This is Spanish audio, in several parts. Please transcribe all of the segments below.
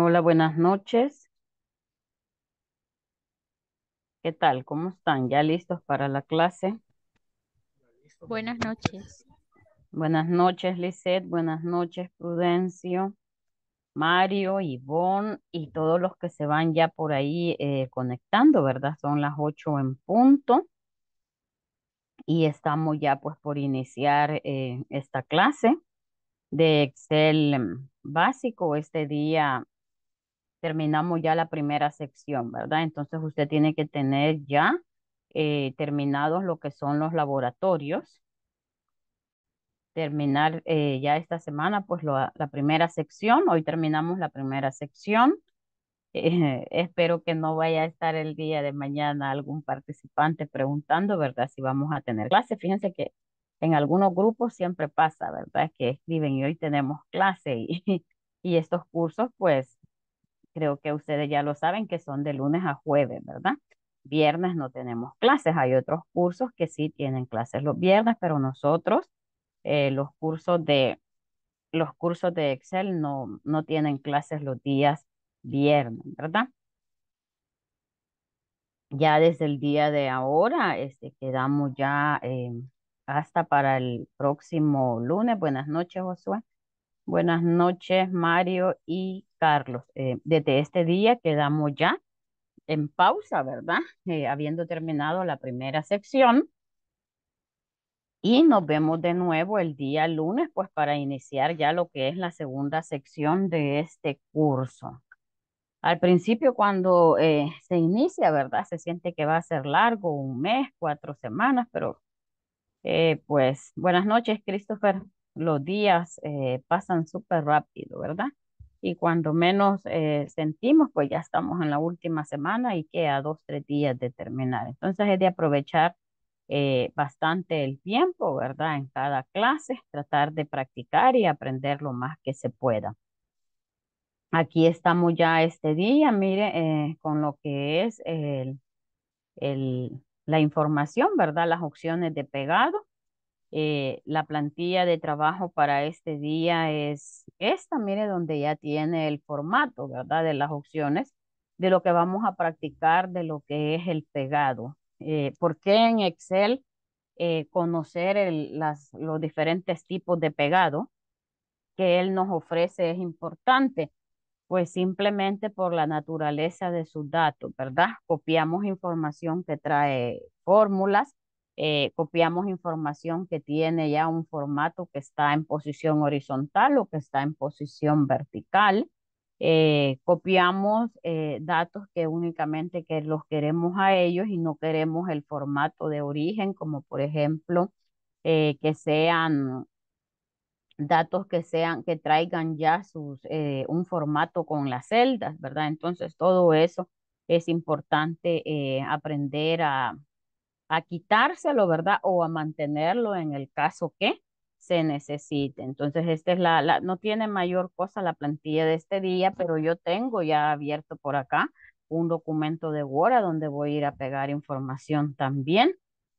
Hola, buenas noches. ¿Qué tal? ¿Cómo están? ¿Ya listos para la clase? Buenas noches. Buenas noches, Lisette. Buenas noches, Prudencio, Mario, Ivonne y todos los que se van ya por ahí eh, conectando, ¿verdad? Son las ocho en punto. Y estamos ya pues por iniciar eh, esta clase de Excel mm, básico. Este día terminamos ya la primera sección, ¿verdad? Entonces usted tiene que tener ya eh, terminados lo que son los laboratorios. Terminar eh, ya esta semana, pues la primera sección. Hoy terminamos la primera sección. Eh, espero que no vaya a estar el día de mañana algún participante preguntando, ¿verdad? Si vamos a tener clase. Fíjense que en algunos grupos siempre pasa, ¿verdad? Es Que escriben y hoy tenemos clase y, y estos cursos, pues, creo que ustedes ya lo saben que son de lunes a jueves, ¿verdad? Viernes no tenemos clases, hay otros cursos que sí tienen clases los viernes, pero nosotros eh, los cursos de los cursos de Excel no, no tienen clases los días viernes, ¿verdad? Ya desde el día de ahora este, quedamos ya eh, hasta para el próximo lunes. Buenas noches, Josué. Buenas noches, Mario y Carlos, eh, desde este día quedamos ya en pausa, ¿verdad? Eh, habiendo terminado la primera sección. Y nos vemos de nuevo el día lunes, pues para iniciar ya lo que es la segunda sección de este curso. Al principio, cuando eh, se inicia, ¿verdad? Se siente que va a ser largo, un mes, cuatro semanas, pero pues buenas noches, Christopher. Los días pasan súper rápido, ¿verdad? y cuando menos eh, sentimos, pues ya estamos en la última semana y queda dos, tres días de terminar. Entonces es de aprovechar eh, bastante el tiempo, ¿verdad? En cada clase, tratar de practicar y aprender lo más que se pueda. Aquí estamos ya este día, mire, eh, con lo que es el, el, la información, ¿verdad? Las opciones de pegado. Eh, la plantilla de trabajo para este día es esta, mire, donde ya tiene el formato, ¿verdad? De las opciones, de lo que vamos a practicar, de lo que es el pegado. Eh, ¿Por qué en Excel eh, conocer las, los diferentes tipos de pegado que él nos ofrece es importante? Pues simplemente por la naturaleza de sus datos, ¿verdad? Copiamos información que trae fórmulas, eh, copiamos información que tiene ya un formato que está en posición horizontal o que está en posición vertical. Eh, copiamos eh, datos que únicamente que los queremos a ellos y no queremos el formato de origen, como por ejemplo que sean datos que sean que traigan ya sus un formato con las celdas, ¿verdad? Entonces todo eso es importante aprender a, a quitárselo, ¿verdad? O a mantenerlo en el caso que se necesite. Entonces, esta es la, la, no tiene mayor cosa la plantilla de este día, pero yo tengo ya abierto por acá un documento de Word donde voy a ir a pegar información también.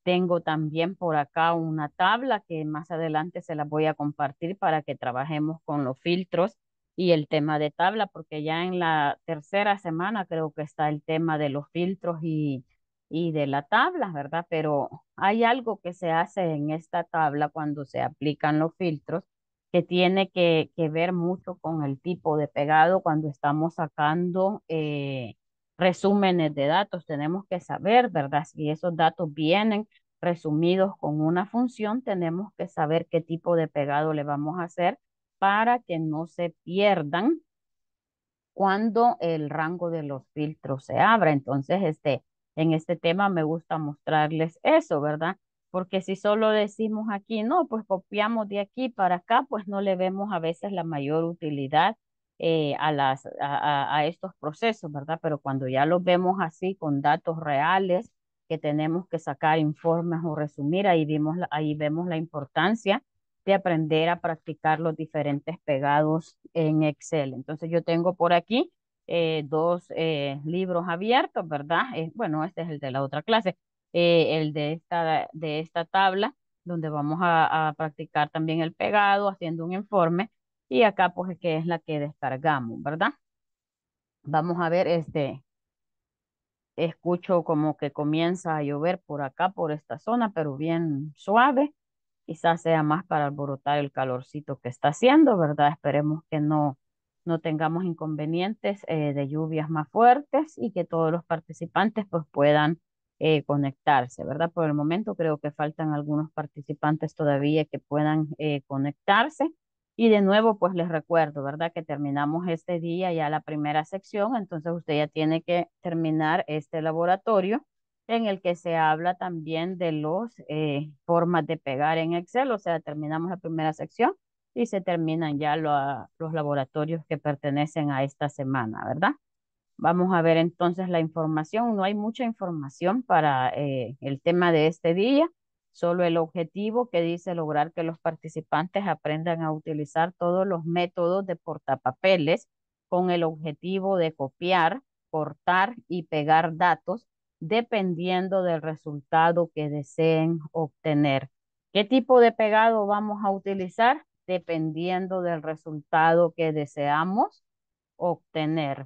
Tengo también por acá una tabla que más adelante se la voy a compartir para que trabajemos con los filtros y el tema de tabla, porque ya en la tercera semana creo que está el tema de los filtros y y de la tabla, ¿verdad? Pero hay algo que se hace en esta tabla cuando se aplican los filtros que tiene que, que ver mucho con el tipo de pegado cuando estamos sacando eh, resúmenes de datos. Tenemos que saber, ¿verdad? Si esos datos vienen resumidos con una función, tenemos que saber qué tipo de pegado le vamos a hacer para que no se pierdan cuando el rango de los filtros se abra. Entonces, este, en este tema me gusta mostrarles eso, ¿verdad? Porque si solo decimos aquí, no, pues copiamos de aquí para acá, pues no le vemos a veces la mayor utilidad eh, a, las, a estos procesos, ¿verdad? Pero cuando ya los vemos así con datos reales, que tenemos que sacar informes o resumir, ahí, ahí vemos la importancia de aprender a practicar los diferentes pegados en Excel. Entonces yo tengo por aquí eh, dos eh, libros abiertos, ¿verdad? bueno, este es el de la otra clase, eh, el de esta, de esta tabla, donde vamos a, practicar también el pegado, haciendo un informe, y acá pues que es la que descargamos, ¿verdad? Vamos a ver, este, escucho como que comienza a llover por acá, por esta zona, pero bien suave, quizás sea más para alborotar el calorcito que está haciendo, ¿verdad? Esperemos que no no tengamos inconvenientes eh, de lluvias más fuertes y que todos los participantes pues, puedan eh, conectarse, ¿verdad? Por el momento creo que faltan algunos participantes todavía que puedan eh, conectarse. Y de nuevo, pues les recuerdo, ¿verdad? Que terminamos este día ya la primera sección, entonces usted ya tiene que terminar este laboratorio en el que se habla también de las formas de pegar en Excel, o sea, terminamos la primera sección y se terminan ya ah, los laboratorios que pertenecen a esta semana, ¿verdad? Vamos a ver entonces la información. No hay mucha información para eh, el tema de este día, solo el objetivo que dice lograr que los participantes aprendan a utilizar todos los métodos de portapapeles con el objetivo de copiar, cortar y pegar datos dependiendo del resultado que deseen obtener. ¿Qué tipo de pegado vamos a utilizar? dependiendo del resultado que deseamos obtener.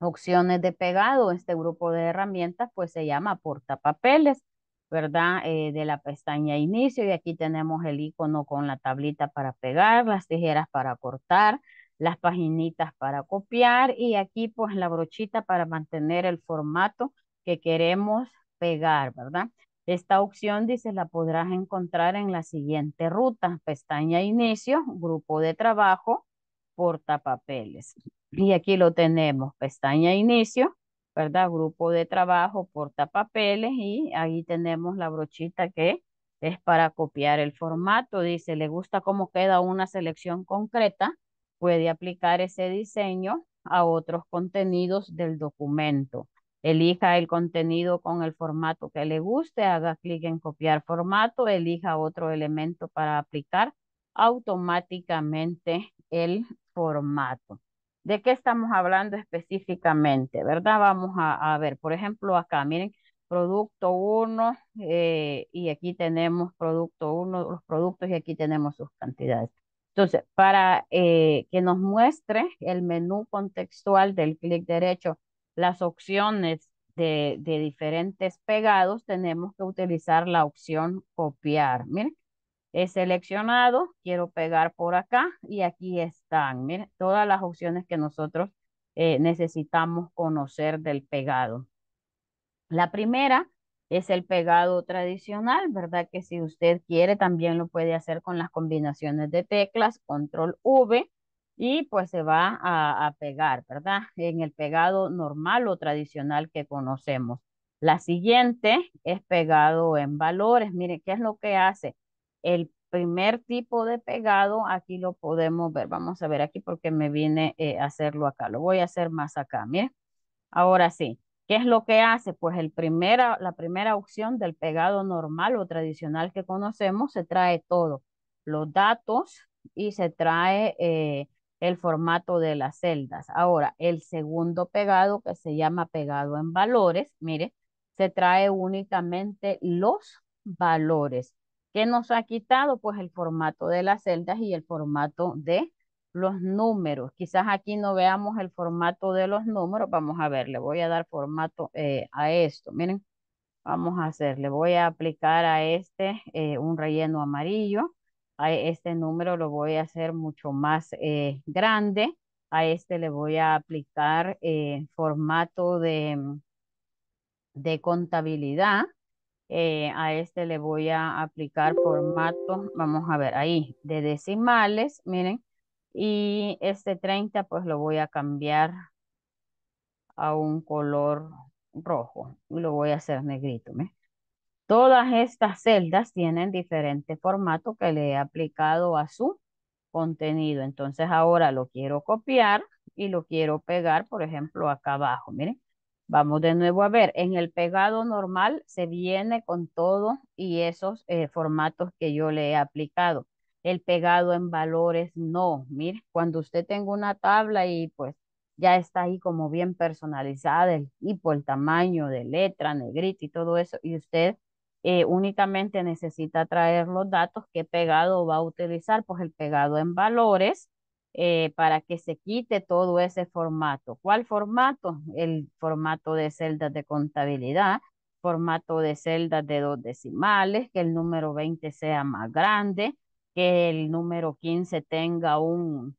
Opciones de pegado, este grupo de herramientas pues se llama portapapeles, ¿verdad? Eh, de la pestaña inicio y aquí tenemos el icono con la tablita para pegar, las tijeras para cortar, las paginitas para copiar y aquí pues la brochita para mantener el formato que queremos pegar, ¿verdad? Esta opción, dice, la podrás encontrar en la siguiente ruta, pestaña inicio, grupo de trabajo, portapapeles. Y aquí lo tenemos, pestaña inicio, ¿verdad? Grupo de trabajo, portapapeles y ahí tenemos la brochita que es para copiar el formato. Dice, le gusta cómo queda una selección concreta, puede aplicar ese diseño a otros contenidos del documento elija el contenido con el formato que le guste, haga clic en copiar formato, elija otro elemento para aplicar automáticamente el formato. ¿De qué estamos hablando específicamente? ¿Verdad? Vamos a, ver, por ejemplo, acá, miren, producto 1 eh, y aquí tenemos producto 1, los productos y aquí tenemos sus cantidades. Entonces, para eh, que nos muestre el menú contextual del clic derecho las opciones de, diferentes pegados, tenemos que utilizar la opción copiar. Miren, he seleccionado, quiero pegar por acá y aquí están, miren, todas las opciones que nosotros eh, necesitamos conocer del pegado. La primera es el pegado tradicional, ¿verdad? Que si usted quiere también lo puede hacer con las combinaciones de teclas, control V, y pues se va a, pegar, ¿verdad? En el pegado normal o tradicional que conocemos. La siguiente es pegado en valores. Mire, ¿qué es lo que hace? El primer tipo de pegado, aquí lo podemos ver. Vamos a ver aquí porque me vine eh, a hacerlo acá. Lo voy a hacer más acá, miren. Ahora sí, ¿qué es lo que hace? Pues el la primera opción del pegado normal o tradicional que conocemos se trae todo. Los datos y se trae eh, el formato de las celdas. Ahora, el segundo pegado, que se llama pegado en valores, mire, se trae únicamente los valores. ¿Qué nos ha quitado? Pues el formato de las celdas y el formato de los números. Quizás aquí no veamos el formato de los números. Vamos a ver, le voy a dar formato eh, a esto. Miren, vamos a hacer, le voy a aplicar a este eh, un relleno amarillo a este número lo voy a hacer mucho más eh, grande. A este le voy a aplicar eh, formato de, mm, de contabilidad. Eh, a este le voy a aplicar formato, vamos a ver, ahí, de decimales, miren. Y este 30 pues lo voy a cambiar a un color rojo. Y lo voy a hacer negrito, ¿me? Todas estas celdas tienen diferente formato que le he aplicado a su contenido. Entonces ahora lo quiero copiar y lo quiero pegar, por ejemplo, acá abajo. Miren, vamos de nuevo a ver. En el pegado normal se viene con todo y esos eh, formatos que yo le he aplicado. El pegado en valores no. Mire, cuando usted tenga una tabla y pues ya está ahí como bien personalizada el tipo, el tamaño de letra, negrita y todo eso, y usted eh, únicamente necesita traer los datos que pegado va a utilizar, pues el pegado en valores, eh, para que se quite todo ese formato. ¿Cuál formato? El formato de celdas de contabilidad, formato de celdas de dos decimales, que el número 20 sea más grande, que el número 15 tenga un,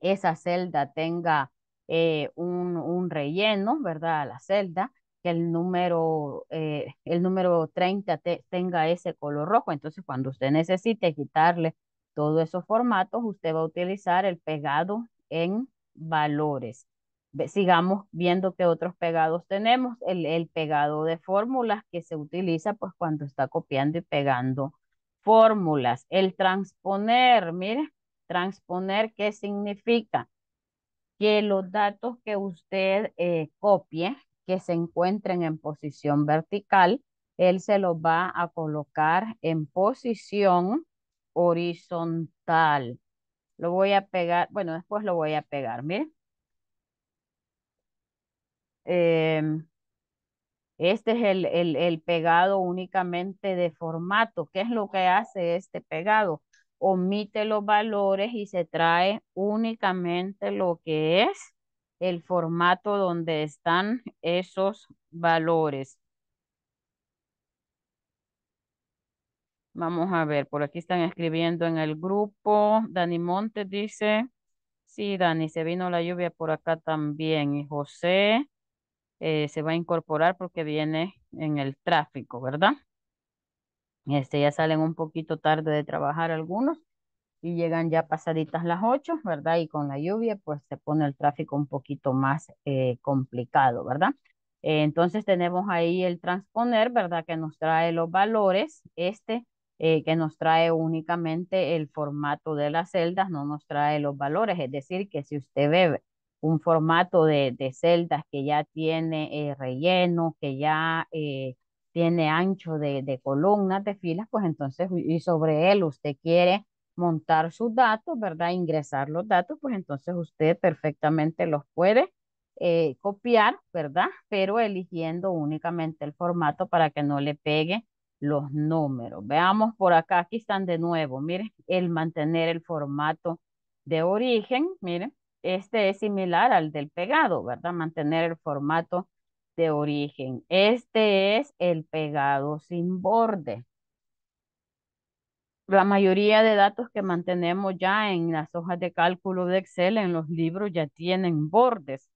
esa celda tenga eh, un, un relleno, ¿verdad? A la celda el número, eh, el número 30 tenga ese color rojo. Entonces, cuando usted necesite quitarle todos esos formatos, usted va a utilizar el pegado en valores. Sigamos viendo qué otros pegados tenemos. El, pegado de fórmulas que se utiliza pues cuando está copiando y pegando fórmulas. El transponer, mire, transponer, ¿qué significa? Que los datos que usted eh, copie, que se encuentren en posición vertical, él se los va a colocar en posición horizontal. Lo voy a pegar, bueno, después lo voy a pegar, miren. Em, este es el, el, el, pegado únicamente de formato. ¿Qué es lo que hace este pegado? Omite los valores y se trae únicamente lo que es el formato donde están esos valores. Vamos a ver, por aquí están escribiendo en el grupo. Dani Montes dice, sí, Dani, se vino la lluvia por acá también. Y José eh, se va a incorporar porque viene en el tráfico, ¿verdad? Este, ya salen un poquito tarde de trabajar algunos y llegan ya pasaditas las ocho, ¿verdad? Y con la lluvia, pues se pone el tráfico un poquito más eh, complicado, ¿verdad? Eh, entonces tenemos ahí el transponer, ¿verdad? Que nos trae los valores, este eh, que nos trae únicamente el formato de las celdas, no nos trae los valores, es decir, que si usted ve un formato de, celdas que ya tiene relleno, que ya tiene ancho de, de columnas, de filas, pues entonces, y sobre él usted quiere montar sus datos, ¿verdad? Ingresar los datos, pues entonces usted perfectamente los puede eh, copiar, ¿verdad? Pero eligiendo únicamente el formato para que no le pegue los números. Veamos por acá, aquí están de nuevo, miren, el mantener el formato de origen, miren, este es similar al del pegado, ¿verdad? Mantener el formato de origen. Este es el pegado sin borde la mayoría de datos que mantenemos ya en las hojas de cálculo de Excel, en los libros, ya tienen bordes.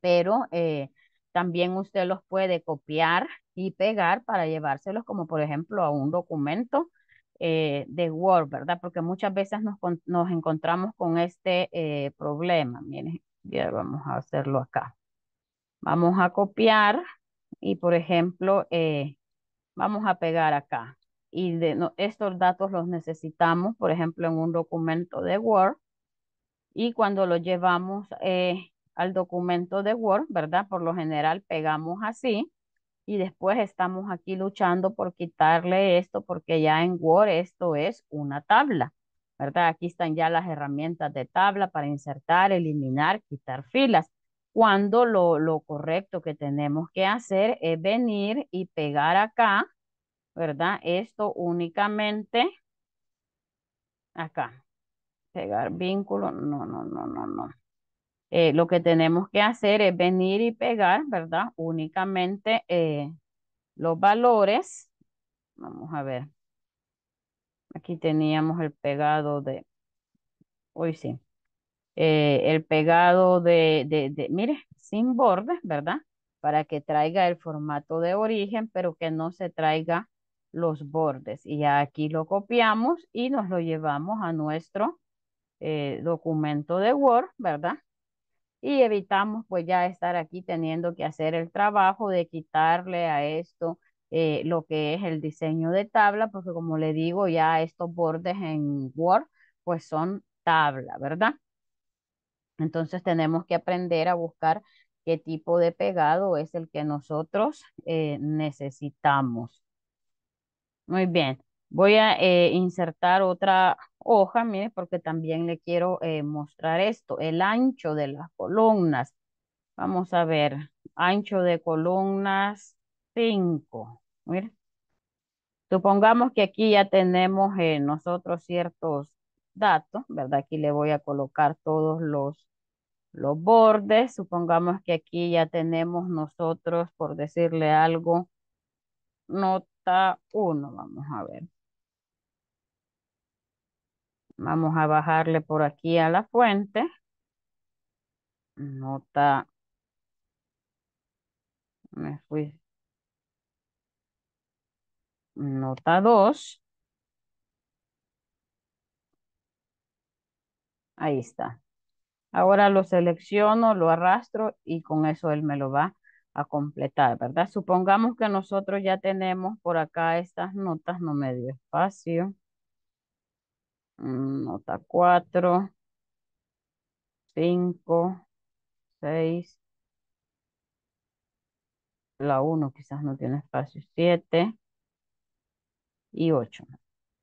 Pero eh, también usted los puede copiar y pegar para llevárselos como por ejemplo a un documento eh, de Word, ¿verdad? Porque muchas veces nos, encontramos con este eh, problema. Miren, ya vamos a hacerlo acá. Vamos a copiar y por ejemplo vamos a pegar acá y de, estos datos los necesitamos, por ejemplo, en un documento de Word y cuando lo llevamos eh, al documento de Word, ¿verdad? Por lo general pegamos así y después estamos aquí luchando por quitarle esto porque ya en Word esto es una tabla, ¿verdad? Aquí están ya las herramientas de tabla para insertar, eliminar, quitar filas. Cuando lo, lo correcto que tenemos que hacer es venir y pegar acá ¿verdad? Esto únicamente acá. Pegar vínculo, no, no, no, no, no. Eh, lo que tenemos que hacer es venir y pegar, ¿verdad? Únicamente eh, los valores. Vamos a ver. Aquí teníamos el pegado de, hoy sí, eh, el pegado de, de, de, mire, sin bordes, ¿verdad? Para que traiga el formato de origen, pero que no se traiga los bordes. Y ya aquí lo copiamos y nos lo llevamos a nuestro eh, documento de Word, ¿verdad? Y evitamos pues ya estar aquí teniendo que hacer el trabajo de quitarle a esto eh, lo que es el diseño de tabla, porque como le digo, ya estos bordes en Word pues son tabla, ¿verdad? Entonces tenemos que aprender a buscar qué tipo de pegado es el que nosotros eh, necesitamos. Muy bien. Voy a eh, insertar otra hoja, mire, porque también le quiero eh, mostrar esto, el ancho de las columnas. Vamos a ver, ancho de columnas 5. Mire. Supongamos que aquí ya tenemos eh, nosotros ciertos datos, ¿verdad? Aquí le voy a colocar todos los, los bordes. Supongamos que aquí ya tenemos nosotros, por decirle algo, no 1, vamos a ver. Vamos a bajarle por aquí a la fuente. Nota. Me fui. Nota 2. Ahí está. Ahora lo selecciono, lo arrastro y con eso él me lo va a completar, ¿verdad? Supongamos que nosotros ya tenemos por acá estas notas, no me dio espacio. Mm, nota 4, 5, 6, la 1 quizás no tiene espacio, 7 y 8.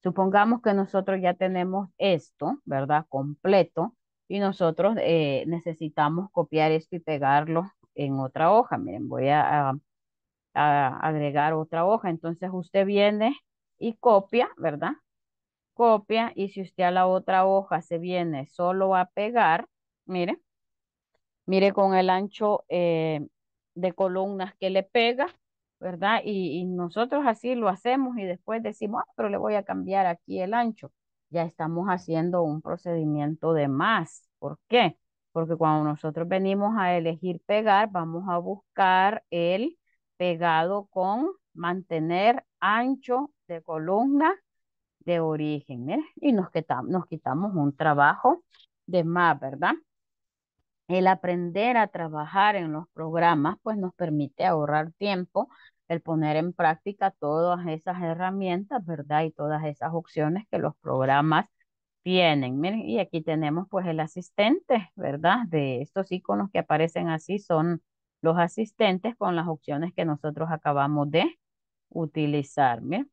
Supongamos que nosotros ya tenemos esto, ¿verdad? Completo. Y nosotros eh, necesitamos copiar esto y pegarlo en otra hoja. Miren, voy a, a, agregar otra hoja. Entonces usted viene y copia, ¿verdad? Copia y si usted a la otra hoja se viene solo a pegar, mire, mire con el ancho eh, de columnas que le pega, ¿verdad? Y, y, nosotros así lo hacemos y después decimos, ah, pero le voy a cambiar aquí el ancho. Ya estamos haciendo un procedimiento de más. ¿Por qué? porque cuando nosotros venimos a elegir pegar, vamos a buscar el pegado con mantener ancho de columna de origen, y nos nos quitamos un trabajo de más, ¿verdad? El aprender a trabajar en los programas, pues nos permite ahorrar tiempo, el poner en práctica todas esas herramientas, ¿verdad? Y todas esas opciones que los programas vienen. Miren, y aquí tenemos pues el asistente, ¿verdad? De estos iconos que aparecen así son los asistentes con las opciones que nosotros acabamos de utilizar. Miren.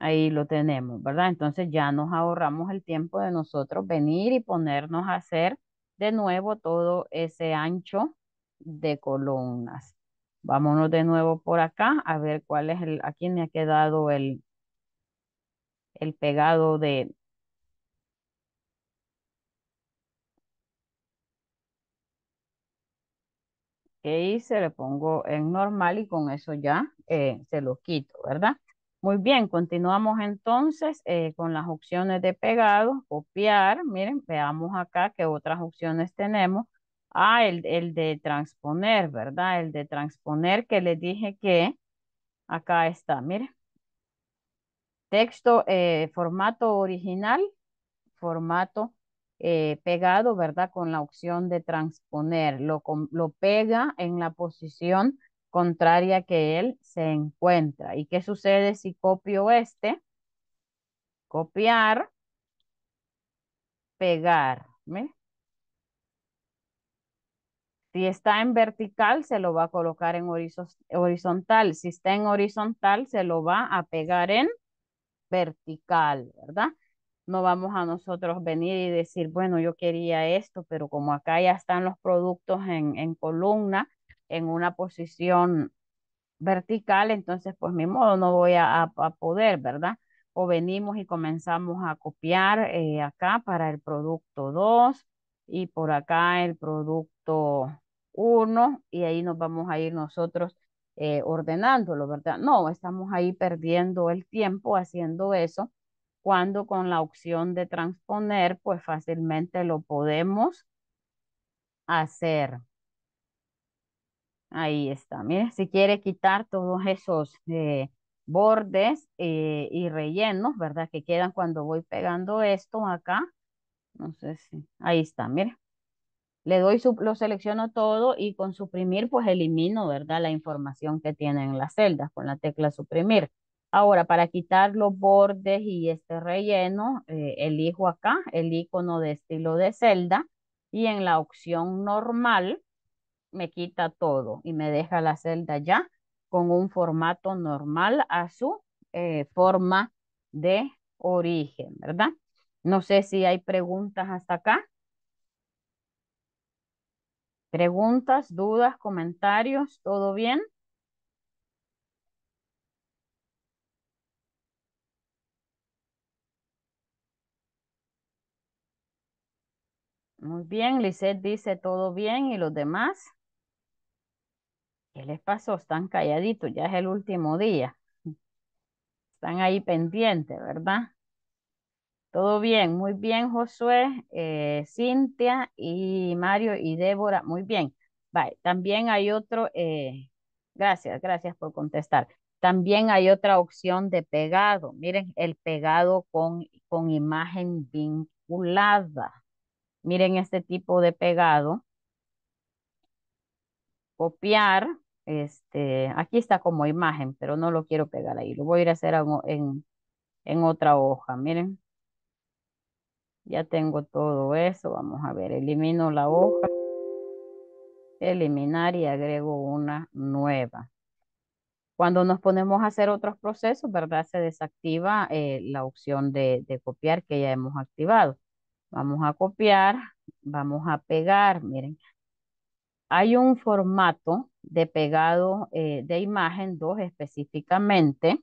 Ahí lo tenemos, ¿verdad? Entonces ya nos ahorramos el tiempo de nosotros venir y ponernos a hacer de nuevo todo ese ancho de columnas. Vámonos de nuevo por acá a ver cuál es el, aquí me ha quedado el, el pegado de, que se le pongo en normal y con eso ya eh, se lo quito, ¿verdad? Muy bien, continuamos entonces eh, con las opciones de pegado, copiar, miren, veamos acá qué otras opciones tenemos. Ah, el, el de transponer, ¿verdad? El de transponer que les dije que acá está, miren texto, eh, formato original, formato eh, pegado, ¿verdad? Con la opción de transponer. Lo, lo pega en la posición contraria que él se encuentra. ¿Y qué sucede si copio este? Copiar, pegar. Si está en vertical, se lo va a colocar en horizontal. Si está en horizontal, se lo va a pegar en vertical, ¿verdad? No vamos a nosotros venir y decir, bueno, yo quería esto, pero como acá ya están los productos en, en columna, en una posición vertical, entonces pues mi modo no voy a, poder, ¿verdad? O venimos y comenzamos a copiar eh, acá para el producto 2 y por acá el producto 1 y ahí nos vamos a ir nosotros eh, ordenándolo, ¿verdad? No, estamos ahí perdiendo el tiempo haciendo eso, cuando con la opción de transponer, pues fácilmente lo podemos hacer. Ahí está. mira si quiere quitar todos esos eh, bordes eh, y rellenos, ¿verdad? Que quedan cuando voy pegando esto acá. No sé si. Ahí está, mire le doy, lo selecciono todo y con suprimir pues elimino, ¿verdad? La información que tiene en las celdas con la tecla suprimir. Ahora, para quitar los bordes y este relleno, eh, elijo acá el icono de estilo de celda y en la opción normal me quita todo y me deja la celda ya con un formato normal a su eh, forma de origen, ¿verdad? No sé si hay preguntas hasta acá. Preguntas, dudas, comentarios, ¿todo bien? Muy bien, Lisette dice todo bien y los demás. ¿Qué les pasó? Están calladitos, ya es el último día. Están ahí pendientes, ¿verdad? Todo bien, muy bien, Josué, eh, Cintia y Mario y Débora, muy bien. también hay otro, eh, gracias, gracias por contestar. También hay otra opción de pegado. Miren, el pegado con, con imagen vinculada. Miren este tipo de pegado. Copiar. Este, aquí está como imagen, pero no lo quiero pegar ahí. Lo voy a ir a hacer en, en otra hoja. Miren. Ya tengo todo eso. Vamos a ver, elimino la hoja. Eliminar y agrego una nueva. Cuando nos ponemos a hacer otros procesos, ¿verdad? Se desactiva eh, la opción de, copiar que ya hemos activado. Vamos a copiar, vamos a pegar. Miren, hay un formato de pegado eh, de imagen, dos específicamente.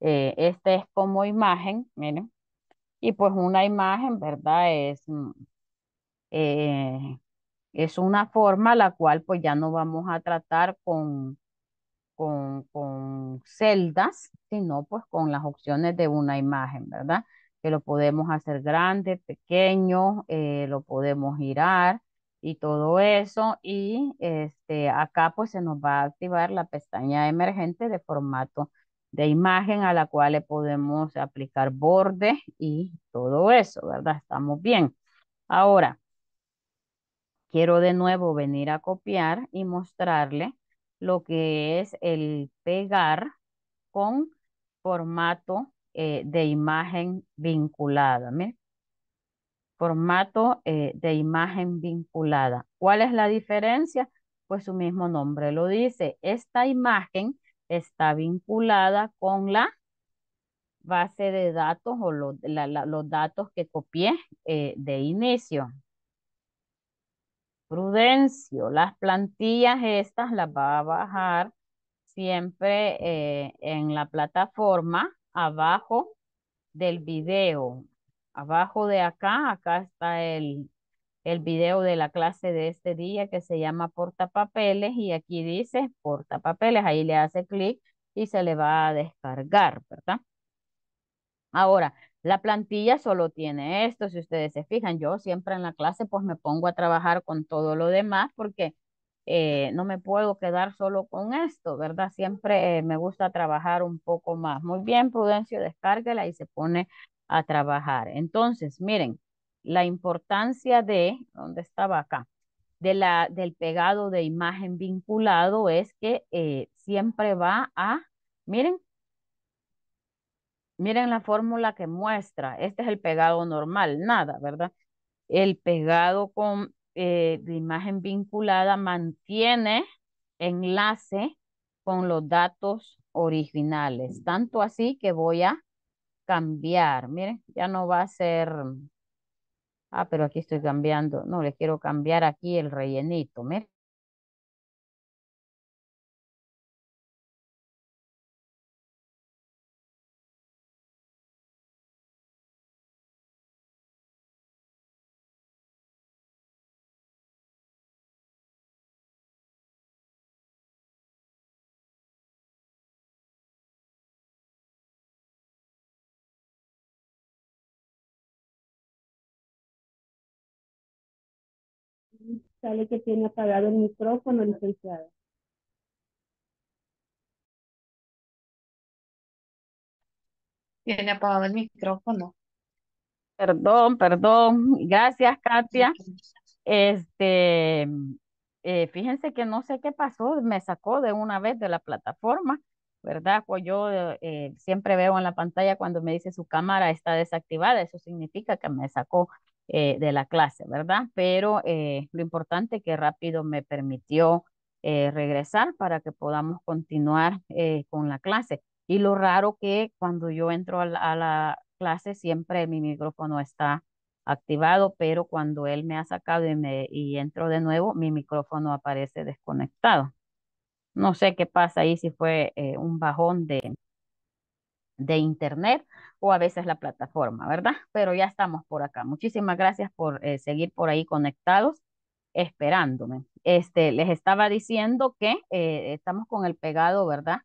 Esta eh, este es como imagen, miren. Y pues una imagen, ¿verdad? Es, mm, eh, es una forma la cual pues ya no vamos a tratar con, con, con celdas, sino pues con las opciones de una imagen, ¿verdad? Que lo podemos hacer grande, pequeño, eh, lo podemos girar y todo eso. Y este, acá pues se nos va a activar la pestaña emergente de formato de imagen a la cual le podemos aplicar bordes y todo eso, ¿verdad? Estamos bien. Ahora, quiero de nuevo venir a copiar y mostrarle lo que es el pegar con formato eh, de imagen vinculada. Formato eh, de imagen vinculada. ¿Cuál es la diferencia? Pues su mismo nombre lo dice. Esta imagen está vinculada con la base de datos o los datos que copié eh, de inicio. Prudencio, las plantillas estas las va a bajar siempre eh, en la plataforma abajo del video. Abajo de acá, acá está el, el video de la clase de este día que se llama portapapeles y aquí dice portapapeles, ahí le hace clic y se le va a descargar, ¿verdad? Ahora, la plantilla solo tiene esto, si ustedes se fijan, yo siempre en la clase pues me pongo a trabajar con todo lo demás porque eh, no me puedo quedar solo con esto, ¿verdad? Siempre eh, me gusta trabajar un poco más. Muy bien, Prudencio, descárguela y se pone a trabajar. Entonces, miren, la importancia de, ¿dónde estaba acá? De la, del pegado de imagen vinculado es que eh, siempre va a, miren, miren la fórmula que muestra. Este es el pegado normal, nada, ¿verdad? El pegado con eh, de imagen vinculada mantiene enlace con los datos originales. Tanto así que voy a cambiar. Miren, ya no va a ser Ah, pero aquí estoy cambiando. No, le quiero cambiar aquí el rellenito. Mira. sale que tiene apagado el micrófono, licenciada. Tiene apagado el micrófono. Perdón, perdón. Gracias, Katia. Este, eh, fíjense que no sé qué pasó, me sacó de una vez de la plataforma, ¿verdad? Pues yo eh, siempre veo en la pantalla cuando me dice su cámara está desactivada, eso significa que me sacó eh, de la clase, ¿verdad? Pero eh, lo importante es que rápido me permitió eh, regresar para que podamos continuar con la clase. Y lo raro que cuando yo entro a la, clase siempre mi micrófono está activado, pero cuando él me ha sacado y, me, y entro de nuevo, mi micrófono aparece desconectado. No sé qué pasa ahí, si fue un bajón de, de internet o a veces la plataforma, ¿verdad? Pero ya estamos por acá. Muchísimas gracias por eh, seguir por ahí conectados, esperándome. Este, les estaba diciendo que eh, estamos con el pegado, ¿verdad?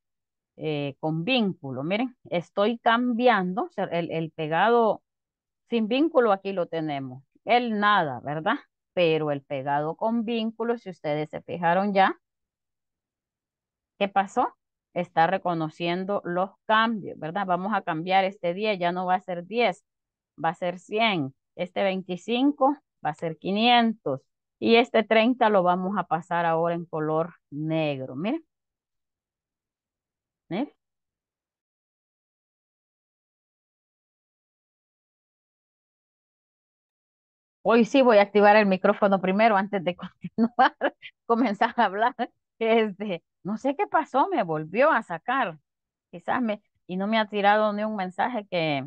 Eh, con vínculo. Miren, estoy cambiando el, el pegado sin vínculo, aquí lo tenemos. El nada, ¿verdad? Pero el pegado con vínculo, si ustedes se fijaron ya, ¿qué pasó? está reconociendo los cambios, ¿verdad? Vamos a cambiar este 10, ya no va a ser 10, va a ser 100. Este 25 va a ser 500. Y este 30 lo vamos a pasar ahora en color negro. Miren. ¿Eh? Hoy sí voy a activar el micrófono primero antes de continuar, comenzar a hablar. Este, no sé qué pasó, me volvió a sacar. Quizás me, y no me ha tirado ni un mensaje que,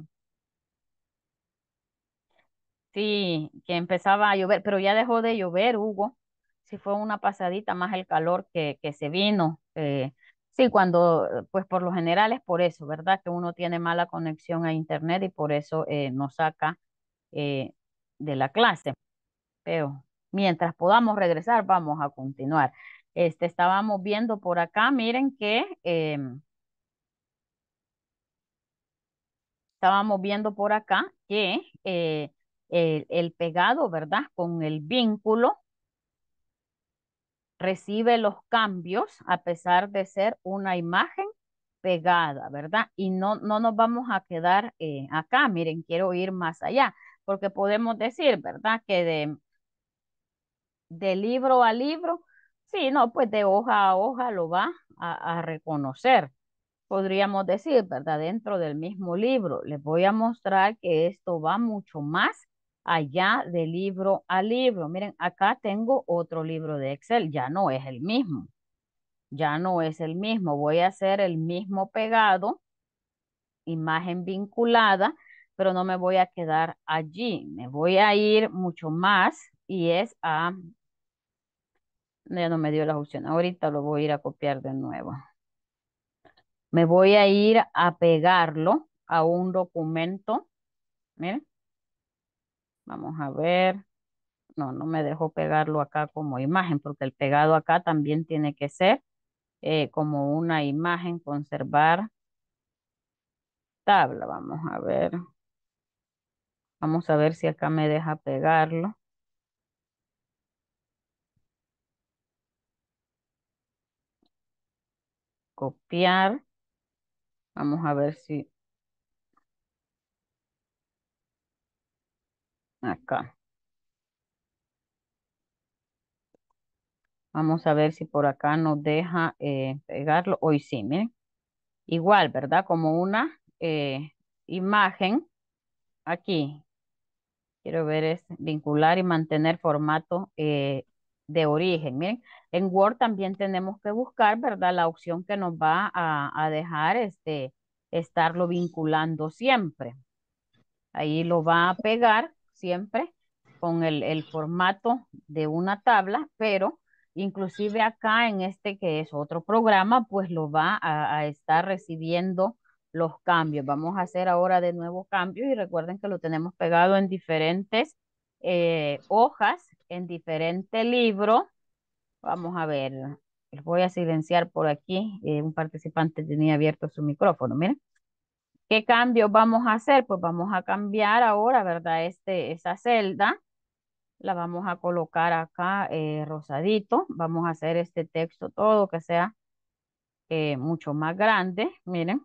sí, que empezaba a llover, pero ya dejó de llover, Hugo. Sí fue una pasadita más el calor que, que se vino. Eh, sí, cuando, eh, pues por lo general es por eso, ¿verdad? Que uno tiene mala conexión a internet y por eso eh, nos saca de la clase. Pero mientras podamos regresar, vamos a continuar. Este, estábamos viendo por acá, miren que em, estábamos viendo por acá que eh, el, pegado, ¿verdad? Con el vínculo recibe los cambios a pesar de ser una imagen pegada, ¿verdad? Y no, no nos vamos a quedar eh, acá, miren, quiero ir más allá, porque podemos decir, ¿verdad? Que de, de libro a libro Sí, no, pues de hoja a hoja lo va a, reconocer, podríamos decir, ¿verdad? Dentro del mismo libro. Les voy a mostrar que esto va mucho más allá de libro a libro. Miren, acá tengo otro libro de Excel, ya no es el mismo. Ya no es el mismo. Voy a hacer el mismo pegado, imagen vinculada, pero no me voy a quedar allí. Me voy a ir mucho más y es a ya no me dio la opción, Ahorita lo voy a ir a copiar de nuevo. Me voy a ir a pegarlo a un documento. Miren. Vamos a ver. No, no me dejo pegarlo acá como imagen, porque el pegado acá también tiene que ser eh, como una imagen, conservar tabla. Vamos a ver. Vamos a ver si acá me deja pegarlo. copiar. Vamos a ver si... Acá. Vamos a ver si por acá nos deja eh, pegarlo. Hoy sí, miren. Igual, ¿verdad? Como una eh, imagen. Aquí. Quiero ver es vincular y mantener formato eh, de origen. Miren, en Word también tenemos que buscar, ¿verdad? La opción que nos va a, dejar este, estarlo vinculando siempre. Ahí lo va a pegar siempre con el, formato de una tabla, pero inclusive acá en este que es otro programa, pues lo va a, a estar recibiendo los cambios. Vamos a hacer ahora de nuevo cambios y recuerden que lo tenemos pegado en diferentes eh, hojas en diferente libro. Vamos a ver, les voy a silenciar por aquí. Eh, un participante tenía abierto su micrófono, miren. ¿Qué cambio vamos a hacer? Pues vamos a cambiar ahora, ¿verdad? Este, esa celda la vamos a colocar acá eh, rosadito. Vamos a hacer este texto todo que sea mucho más grande. Miren.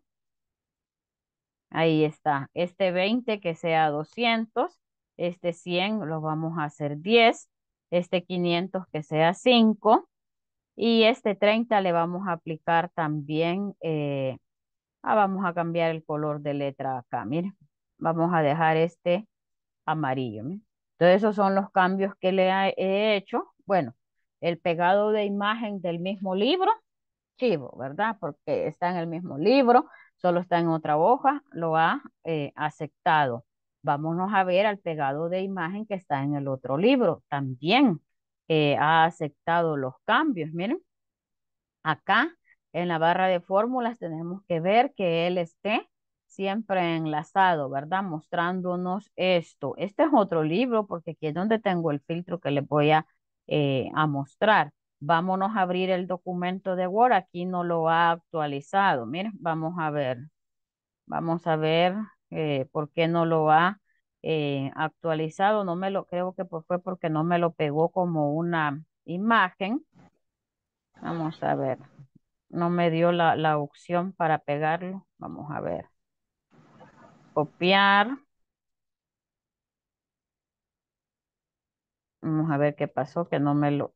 Ahí está. Este 20 que sea 200 este 100 lo vamos a hacer 10, este 500 que sea 5 y este 30 le vamos a aplicar también, eh, ah, vamos a cambiar el color de letra acá, miren, vamos a dejar este amarillo. Entonces esos son los cambios que le he hecho. Bueno, el pegado de imagen del mismo libro, chivo, ¿verdad? Porque está en el mismo libro, solo está en otra hoja, lo ha eh, aceptado vámonos a ver al pegado de imagen que está en el otro libro. También eh, ha aceptado los cambios. Miren, acá en la barra de fórmulas tenemos que ver que él esté siempre enlazado, ¿verdad? Mostrándonos esto. Este es otro libro porque aquí es donde tengo el filtro que les voy a, eh, a mostrar. Vámonos a abrir el documento de Word. Aquí no lo ha actualizado. Miren, vamos a ver. Vamos a ver eh, por qué no lo ha eh, actualizado. No me lo creo que fue porque no me lo pegó como una imagen. Vamos a ver. No me dio la, la opción para pegarlo. Vamos a ver. Copiar. Vamos a ver qué pasó, que no me lo...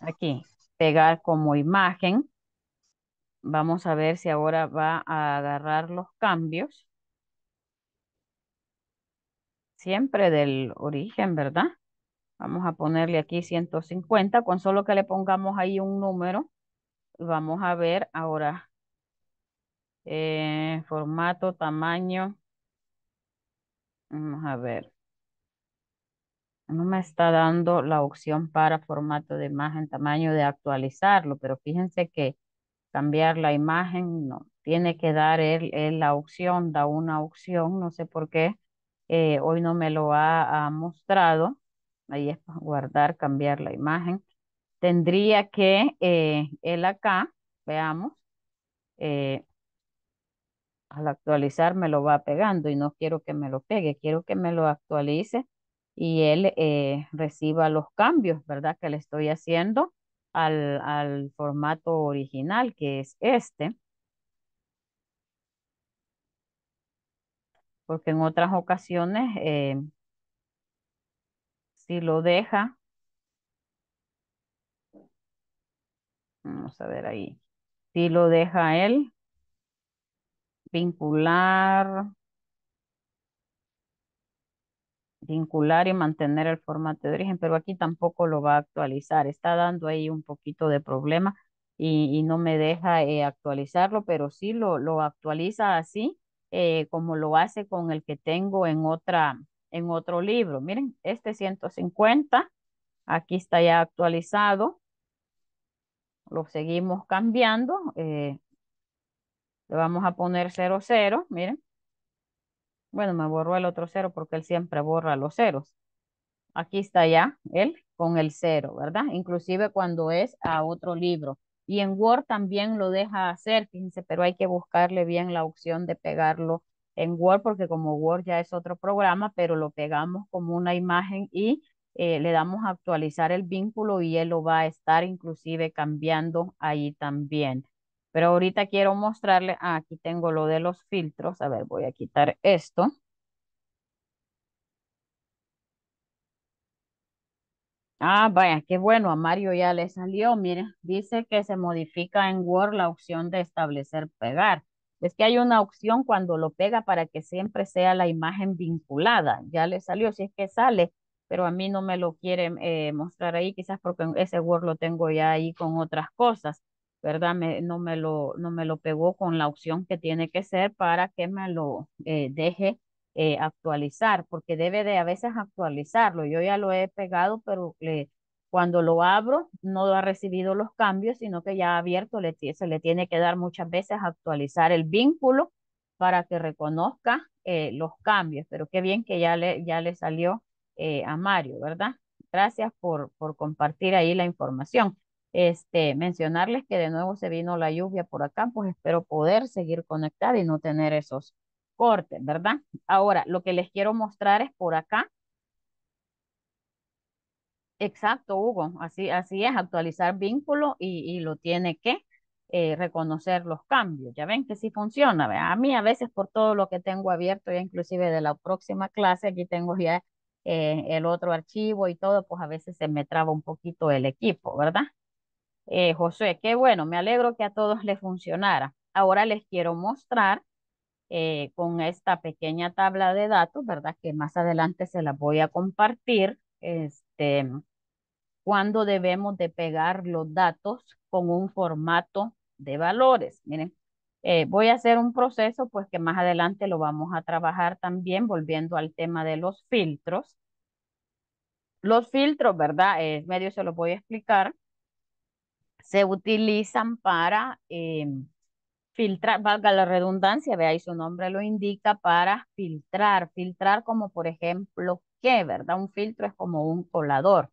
Aquí, pegar como imagen. Vamos a ver si ahora va a agarrar los cambios. Siempre del origen, ¿verdad? Vamos a ponerle aquí 150, con solo que le pongamos ahí un número. Vamos a ver ahora eh, formato, tamaño. Vamos a ver. No me está dando la opción para formato de imagen, tamaño de actualizarlo, pero fíjense que cambiar la imagen, no. Tiene que dar él, la opción, da una opción, no sé por qué. Eh, hoy no me lo ha, mostrado. Ahí es para guardar, cambiar la imagen. Tendría que eh, él acá, veamos, eh, al actualizar me lo va pegando y no quiero que me lo pegue, quiero que me lo actualice y él reciba los cambios, ¿verdad? Que le estoy haciendo al, al formato original que es este. Porque en otras ocasiones eh, si lo deja. Vamos a ver ahí. Si lo deja él. Vincular vincular y mantener el formato de origen, pero aquí tampoco lo va a actualizar. Está dando ahí un poquito de problema y, no me deja eh, actualizarlo, pero sí lo, actualiza así eh, como lo hace con el que tengo en, otra, en otro libro. Miren, este 150, aquí está ya actualizado. Lo seguimos cambiando. Eh, le vamos a poner 00, miren. Bueno, me borró el otro cero porque él siempre borra los ceros. Aquí está ya él con el cero, ¿verdad? Inclusive cuando es a otro libro. Y en Word también lo deja hacer, fíjense, pero hay que buscarle bien la opción de pegarlo en Word, porque como Word ya es otro programa, pero lo pegamos como una imagen y eh, le damos a actualizar el vínculo y él lo va a estar inclusive cambiando ahí también. Pero ahorita quiero mostrarle, ah, aquí tengo lo de los filtros. A ver, voy a quitar esto. Ah, vaya, qué bueno, a Mario ya le salió. Miren, dice que se modifica en Word la opción de establecer pegar. Es que hay una opción cuando lo pega para que siempre sea la imagen vinculada. Ya le salió, si es que sale, pero a mí no me lo quieren eh, mostrar ahí, quizás porque ese Word lo tengo ya ahí con otras cosas. ¿verdad? no, me lo, no me lo pegó con la opción que tiene que ser para que me lo eh, deje eh, actualizar, porque debe de a veces actualizarlo. Yo ya lo he pegado, pero eh, cuando lo abro no ha recibido los cambios, sino que ya ha abierto le, se le tiene que dar muchas veces actualizar el vínculo para que reconozca los cambios. Pero qué bien que ya le, ya le salió a Mario, ¿verdad? Gracias por, por compartir ahí la información. Este, mencionarles que de nuevo se vino la lluvia por acá, pues espero poder seguir conectada y no tener esos cortes, ¿verdad? Ahora, lo que les quiero mostrar es por acá. Exacto, Hugo, así, así es, actualizar vínculo y, lo tiene que eh, reconocer los cambios. Ya ven que sí funciona, A mí a veces por todo lo que tengo abierto, ya inclusive de la próxima clase, aquí tengo ya eh, el otro archivo y todo, pues a veces se me traba un poquito el equipo, ¿verdad? Eh, José, qué bueno, me alegro que a todos les funcionara. Ahora les quiero mostrar eh, con esta pequeña tabla de datos, ¿verdad? Que más adelante se la voy a compartir, este, cuando debemos de pegar los datos con un formato de valores. Miren, eh, voy a hacer un proceso, pues que más adelante lo vamos a trabajar también, volviendo al tema de los filtros. Los filtros, ¿verdad? Eh, medio se los voy a explicar se utilizan para eh, filtrar, valga la redundancia, ahí su nombre lo indica, para filtrar. Filtrar como por ejemplo, ¿qué? ¿Verdad? Un filtro es como un colador.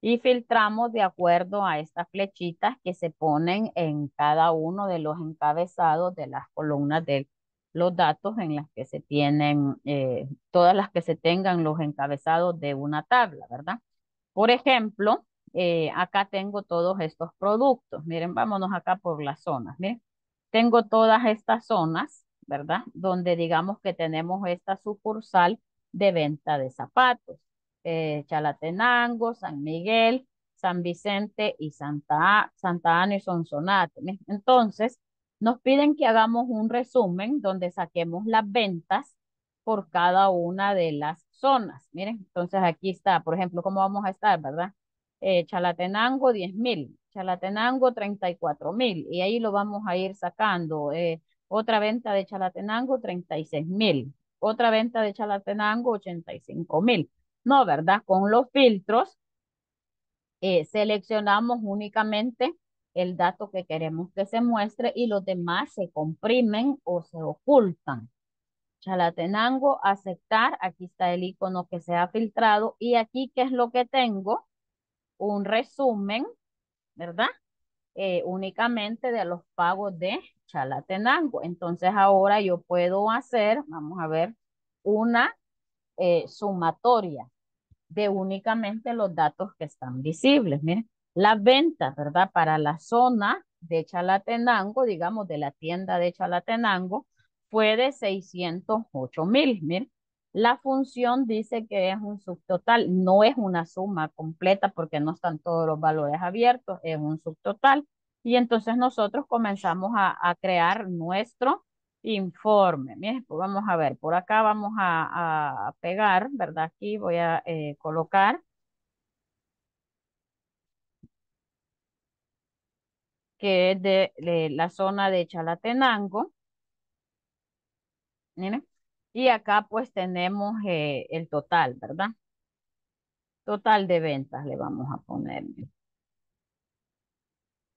Y filtramos de acuerdo a estas flechitas que se ponen en cada uno de los encabezados de las columnas de los datos en las que se tienen, eh, todas las que se tengan los encabezados de una tabla, ¿verdad? Por ejemplo, eh, acá tengo todos estos productos. Miren, vámonos acá por las zonas. tengo todas estas zonas, ¿verdad? Donde digamos que tenemos esta sucursal de venta de zapatos. Eh, Chalatenango, San Miguel, San Vicente y Santa, Santa Ana y Sonsonate. entonces, nos piden que hagamos un resumen donde saquemos las ventas por cada una de las zonas. Miren, entonces aquí está, por ejemplo, cómo vamos a estar, ¿verdad? Eh, Chalatenango Chalatenango mil Chalatenango 34.000 y ahí lo vamos a ir sacando. Eh, otra venta de Chalatenango mil, otra venta de Chalatenango 85.000. No, ¿verdad? Con los filtros eh, seleccionamos únicamente el dato que queremos que se muestre y los demás se comprimen o se ocultan. Chalatenango, aceptar, aquí está el icono que se ha filtrado y aquí qué es lo que tengo, un resumen, ¿verdad? Eh, únicamente de los pagos de Chalatenango. Entonces ahora yo puedo hacer, vamos a ver, una eh, sumatoria de únicamente los datos que están visibles. Miren, las ventas, ¿verdad? Para la zona de Chalatenango, digamos, de la tienda de Chalatenango, fue de 608 mil, miren. La función dice que es un subtotal, no es una suma completa porque no están todos los valores abiertos, es un subtotal. Y entonces nosotros comenzamos a, crear nuestro informe. Miren, pues vamos a ver, por acá vamos a, pegar, ¿verdad? Aquí voy a eh, colocar. que es de, de la zona de Chalatenango. Miren y acá pues tenemos eh, el total, ¿verdad? Total de ventas le vamos a poner.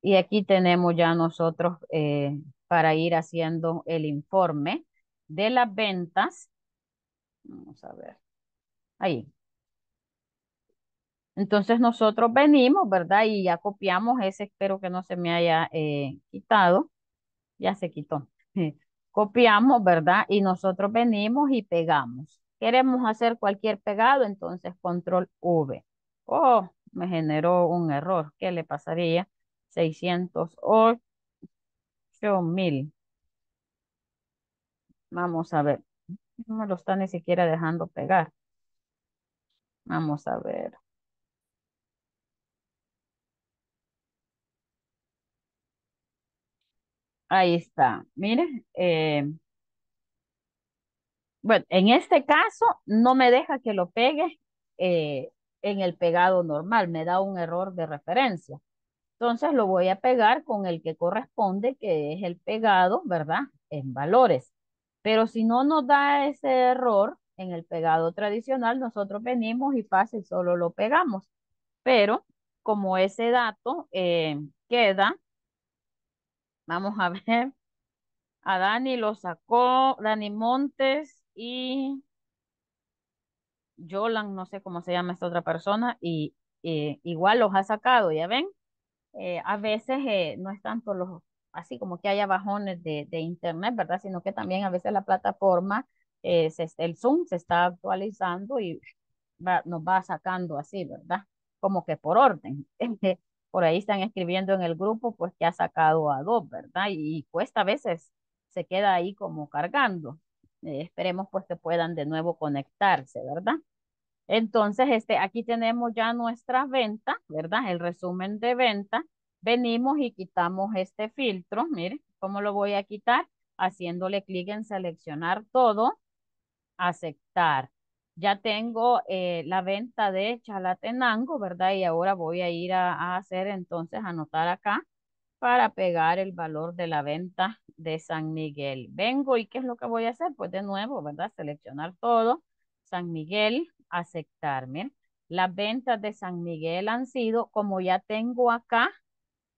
Y aquí tenemos ya nosotros eh, para ir haciendo el informe de las ventas. Vamos a ver. Ahí. Entonces nosotros venimos, ¿verdad? Y ya copiamos ese, espero que no se me haya eh, quitado. Ya se quitó. copiamos, ¿verdad? Y nosotros venimos y pegamos. Queremos hacer cualquier pegado, entonces control V. Oh, me generó un error. ¿Qué le pasaría? o mil. Vamos a ver. No lo está ni siquiera dejando pegar. Vamos a ver. Ahí está. Mire, eh, bueno, en este caso no me deja que lo pegue eh, en el pegado normal, me da un error de referencia. Entonces lo voy a pegar con el que corresponde, que es el pegado, ¿verdad? En valores. Pero si no nos da ese error en el pegado tradicional, nosotros venimos y fácil solo lo pegamos. Pero como ese dato eh, queda Vamos a ver. A Dani lo sacó, Dani Montes y Yolan, no sé cómo se llama esta otra persona, y eh, igual los ha sacado, ¿ya ven? Eh, a veces eh, no es tanto los, así como que haya bajones de, de internet, ¿verdad? Sino que también a veces la plataforma, eh, el Zoom se está actualizando y va, nos va sacando así, ¿verdad? Como que por orden. Este, por ahí están escribiendo en el grupo pues que ha sacado a dos, ¿verdad? Y, cuesta a veces, se queda ahí como cargando. Eh, esperemos pues que puedan de nuevo conectarse, ¿verdad? Entonces, este, aquí tenemos ya nuestra venta, ¿verdad? El resumen de venta. Venimos y quitamos este filtro. Miren, ¿cómo lo voy a quitar? Haciéndole clic en seleccionar todo, aceptar ya tengo eh, la venta de Chalatenango, ¿verdad? Y ahora voy a ir a, hacer entonces, anotar acá para pegar el valor de la venta de San Miguel. Vengo y ¿qué es lo que voy a hacer? Pues de nuevo, ¿verdad? Seleccionar todo. San Miguel, aceptarme. las ventas de San Miguel han sido, como ya tengo acá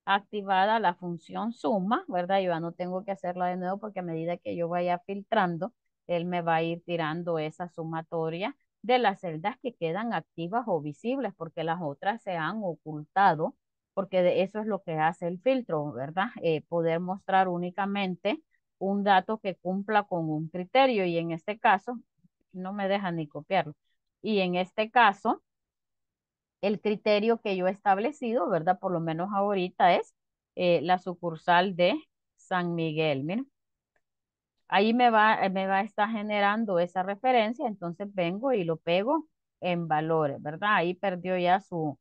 activada la función suma, ¿verdad? Yo ya no tengo que hacerla de nuevo porque a medida que yo vaya filtrando, él me va a ir tirando esa sumatoria de las celdas que quedan activas o visibles, porque las otras se han ocultado, porque de eso es lo que hace el filtro, ¿verdad? Eh, poder mostrar únicamente un dato que cumpla con un criterio y en este caso, no me deja ni copiarlo, y en este caso, el criterio que yo he establecido, ¿verdad? Por lo menos ahorita es eh, la sucursal de San Miguel, miren ahí me va, eh, me va a estar generando esa referencia, entonces vengo y lo pego en valores, ¿verdad? Ahí perdió ya su,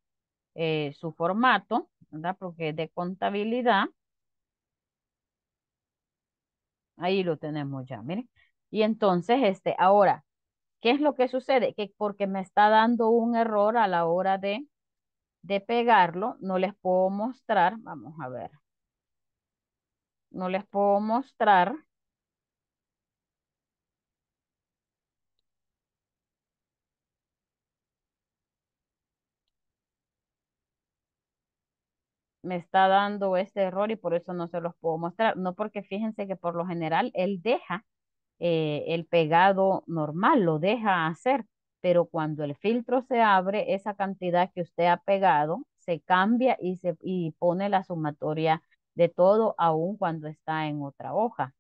eh, su formato, ¿verdad? Porque es de contabilidad. Ahí lo tenemos ya, miren. Y entonces, este, ahora, ¿qué es lo que sucede? Que porque me está dando un error a la hora de, de pegarlo, no les puedo mostrar, vamos a ver. No les puedo mostrar me está dando este error y por eso no se los puedo mostrar. No porque fíjense que por lo general él deja eh, el pegado normal, lo deja hacer, pero cuando el filtro se abre, esa cantidad que usted ha pegado se cambia y, se, y pone la sumatoria de todo, aún cuando está en otra hoja.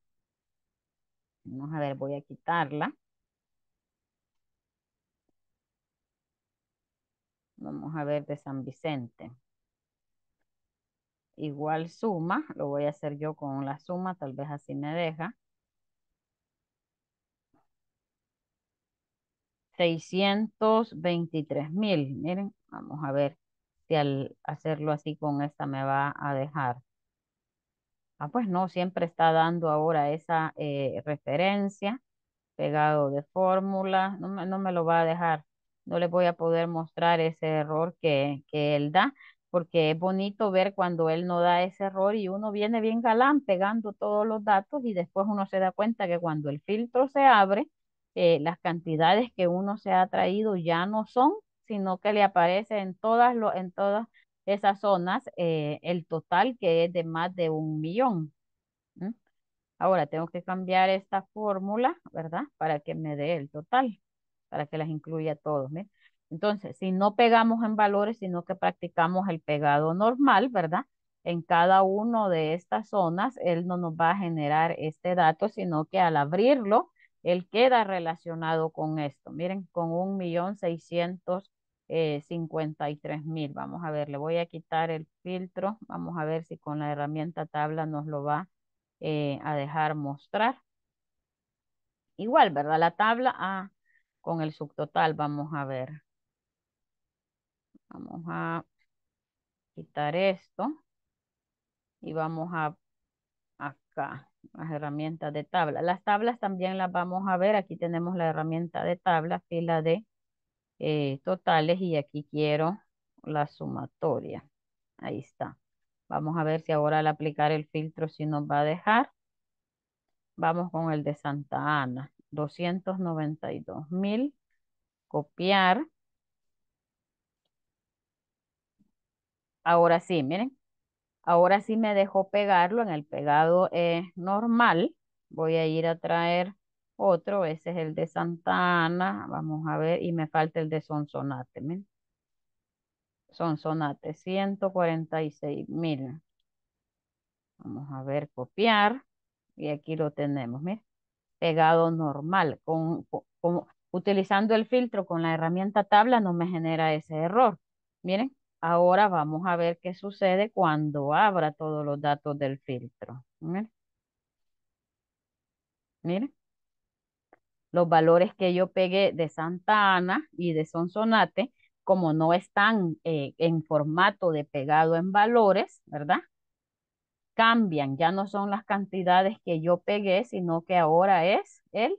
Vamos a ver, voy a quitarla. Vamos a ver de San Vicente igual suma, lo voy a hacer yo con la suma, tal vez así me deja. 623 mil, miren, vamos a ver si al hacerlo así con esta me va a dejar. Ah, pues no, siempre está dando ahora esa eh, referencia, pegado de fórmula, no me, no me, lo va a dejar, no le voy a poder mostrar ese error que, que él da, porque es bonito ver cuando él no da ese error y uno viene bien galán pegando todos los datos y después uno se da cuenta que cuando el filtro se abre, eh, las cantidades que uno se ha traído ya no son, sino que le aparece en todas, en todas esas zonas eh, el total que es de más de un millón. Ahora tengo que cambiar esta fórmula, ¿verdad? Para que me dé el total, para que las incluya todos. Entonces, si no pegamos en valores, sino que practicamos el pegado normal, ¿verdad? En cada una de estas zonas, él no nos va a generar este dato, sino que al abrirlo, él queda relacionado con esto. Miren, con un millón seiscientos eh, cincuenta y tres mil. Vamos a ver, le voy a quitar el filtro. Vamos a ver si con la herramienta tabla nos lo va eh, a dejar mostrar. Igual, ¿verdad? La tabla, A con el subtotal, vamos a ver. Vamos a quitar esto y vamos a acá, las herramientas de tabla. Las tablas también las vamos a ver. Aquí tenemos la herramienta de tabla, fila de eh, totales y aquí quiero la sumatoria. Ahí está. Vamos a ver si ahora al aplicar el filtro si nos va a dejar. Vamos con el de Santa Ana. 292 mil. Copiar. Ahora sí, miren. Ahora sí me dejó pegarlo en el pegado eh, normal. Voy a ir a traer otro. Ese es el de Santana, Vamos a ver. Y me falta el de Sonsonate. Miren. Sonsonate, 146 mil. Vamos a ver, copiar. Y aquí lo tenemos, miren. Pegado normal. Con, utilizando el filtro con la herramienta tabla no me genera ese error. Miren. Ahora vamos a ver qué sucede cuando abra todos los datos del filtro. Miren, Los valores que yo pegué de Santa Ana y de Sonsonate, como no están eh, en formato de pegado en valores, ¿verdad? Cambian, ya no son las cantidades que yo pegué, sino que ahora es el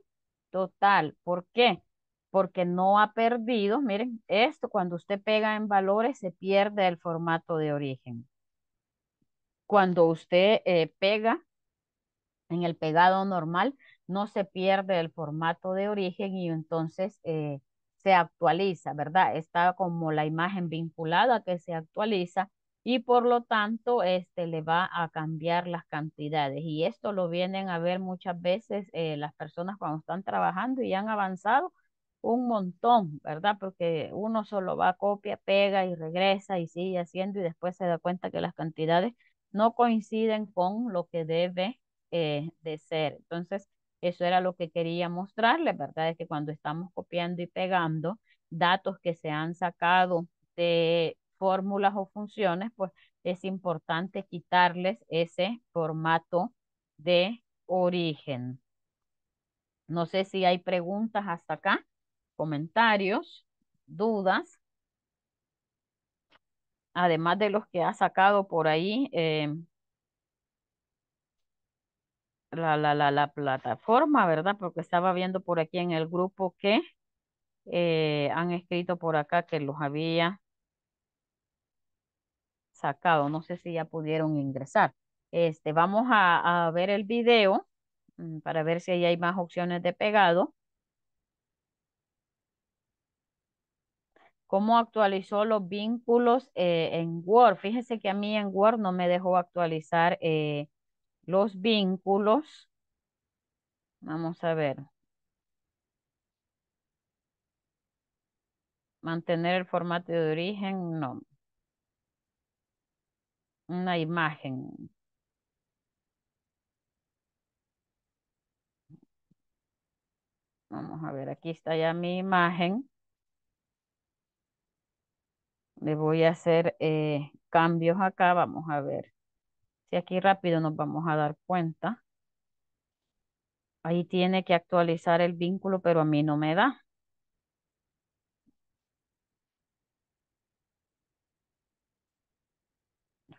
total. ¿Por qué? porque no ha perdido, miren, esto cuando usted pega en valores se pierde el formato de origen. Cuando usted eh, pega en el pegado normal, no se pierde el formato de origen y entonces eh, se actualiza, ¿verdad? Está como la imagen vinculada que se actualiza y por lo tanto este le va a cambiar las cantidades y esto lo vienen a ver muchas veces eh, las personas cuando están trabajando y han avanzado un montón, ¿verdad? Porque uno solo va, copia, pega y regresa y sigue haciendo y después se da cuenta que las cantidades no coinciden con lo que debe eh, de ser. Entonces, eso era lo que quería mostrarles, ¿verdad? Es que cuando estamos copiando y pegando datos que se han sacado de fórmulas o funciones, pues es importante quitarles ese formato de origen. No sé si hay preguntas hasta acá comentarios, dudas, además de los que ha sacado por ahí eh, la, la, la, la, plataforma, ¿verdad? Porque estaba viendo por aquí en el grupo que eh, han escrito por acá que los había sacado. No sé si ya pudieron ingresar. Este, vamos a, a ver el video mm, para ver si ahí hay más opciones de pegado. cómo actualizó los vínculos eh, en Word. Fíjese que a mí en Word no me dejó actualizar eh, los vínculos. Vamos a ver. Mantener el formato de origen, no. Una imagen. Vamos a ver, aquí está ya mi imagen. Le voy a hacer eh, cambios acá. Vamos a ver si aquí rápido nos vamos a dar cuenta. Ahí tiene que actualizar el vínculo, pero a mí no me da.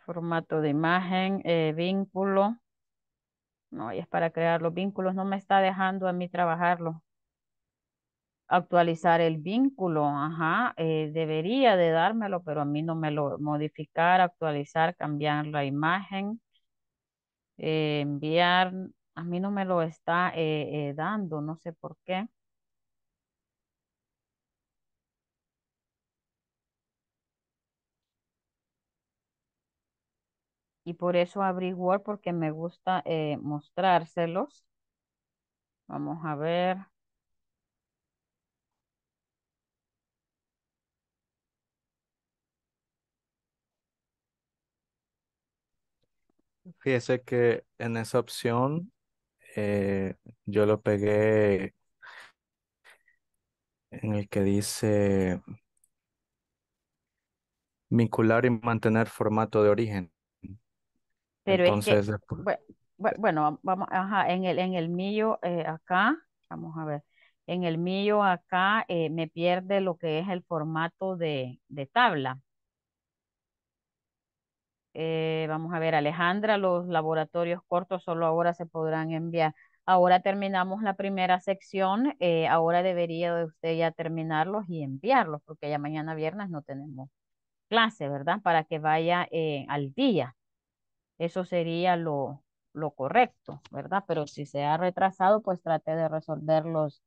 formato de imagen, eh, vínculo. No, y es para crear los vínculos. No me está dejando a mí trabajarlo actualizar el vínculo, ajá, eh, debería de dármelo, pero a mí no me lo modificar, actualizar, cambiar la imagen, eh, enviar, a mí no me lo está eh, dando, no sé por qué. Y por eso abrí Word porque me gusta mostrárselos. Vamos a ver. Fíjese que en esa opción eh, yo lo pegué en el que dice vincular y mantener formato de origen. Pero Entonces, bueno, vamos, ajá, en el, en el mío eh, acá, vamos a ver, en el mío acá eh, me pierde lo que es el formato de tabla. Eh, vamos a ver, Alejandra, los laboratorios cortos solo ahora se podrán enviar. Ahora terminamos la primera sección, eh, ahora debería de usted ya terminarlos y enviarlos, porque ya mañana viernes no tenemos clase, ¿verdad? Para que vaya eh, al día. Eso sería lo, lo correcto, ¿verdad? Pero si se ha retrasado, pues trate de resolverlos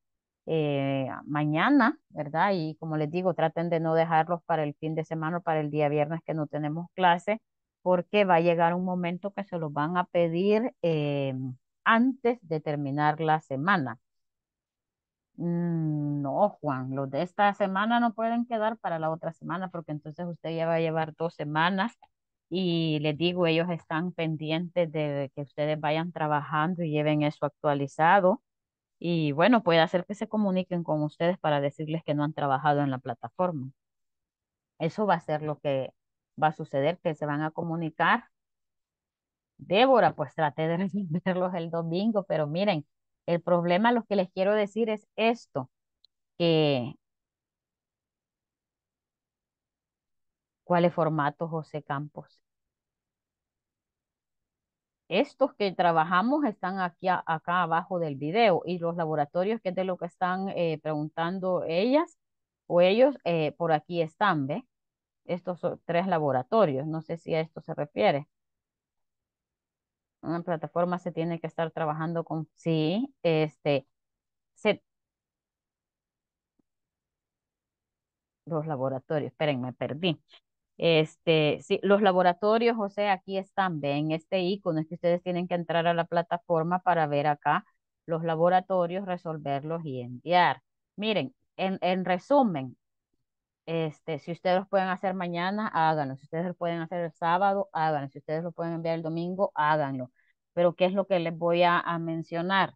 mañana, ¿verdad? Y como les digo, traten de no dejarlos para el fin de semana para el día viernes que no tenemos clase porque va a llegar un momento que se los van a pedir eh, antes de terminar la semana. Mm, no, Juan, los de esta semana no pueden quedar para la otra semana porque entonces usted ya va a llevar dos semanas y les digo, ellos están pendientes de que ustedes vayan trabajando y lleven eso actualizado. Y bueno, puede hacer que se comuniquen con ustedes para decirles que no han trabajado en la plataforma. Eso va a ser lo que va a suceder que se van a comunicar. Débora, pues traté de resolverlos el domingo, pero miren, el problema lo que les quiero decir es esto, que es formato, José Campos? Estos que trabajamos están aquí acá abajo del video y los laboratorios que es de lo que están eh, preguntando ellas o ellos eh, por aquí están, ¿ve? estos tres laboratorios. No sé si a esto se refiere. Una plataforma se tiene que estar trabajando con... Sí, este... Los laboratorios, esperen, me perdí. Este, sí, los laboratorios, o sea, aquí están, ven este icono, es que ustedes tienen que entrar a la plataforma para ver acá los laboratorios, resolverlos y enviar. Miren, en, en resumen, este, si ustedes lo pueden hacer mañana, háganlo. Si ustedes lo pueden hacer el sábado, háganlo. Si ustedes lo pueden enviar el domingo, háganlo. Pero ¿qué es lo que les voy a, a mencionar?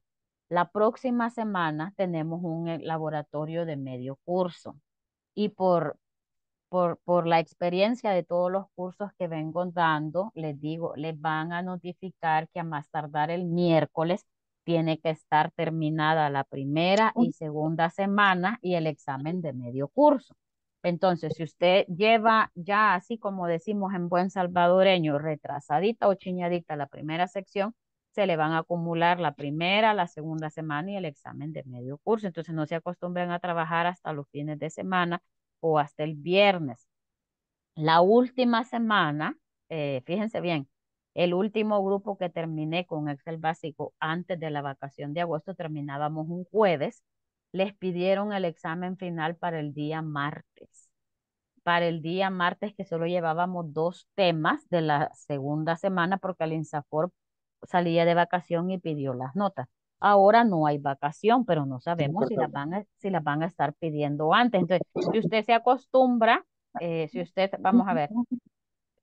La próxima semana tenemos un eh, laboratorio de medio curso. Y por, por, por, la experiencia de todos los cursos que vengo dando, les digo, les van a notificar que a más tardar el miércoles tiene que estar terminada la primera y segunda semana y el examen de medio curso. Entonces, si usted lleva ya, así como decimos en buen salvadoreño, retrasadita o chiñadita la primera sección, se le van a acumular la primera, la segunda semana y el examen de medio curso. Entonces, no se acostumbren a trabajar hasta los fines de semana o hasta el viernes. La última semana, eh, fíjense bien, el último grupo que terminé con Excel básico antes de la vacación de agosto, terminábamos un jueves les pidieron el examen final para el día martes. Para el día martes que solo llevábamos dos temas de la segunda semana porque el INSAFOR salía de vacación y pidió las notas. Ahora no hay vacación, pero no sabemos si las, van a, si las van a estar pidiendo antes. Entonces, si usted se acostumbra, eh, si usted, vamos a ver,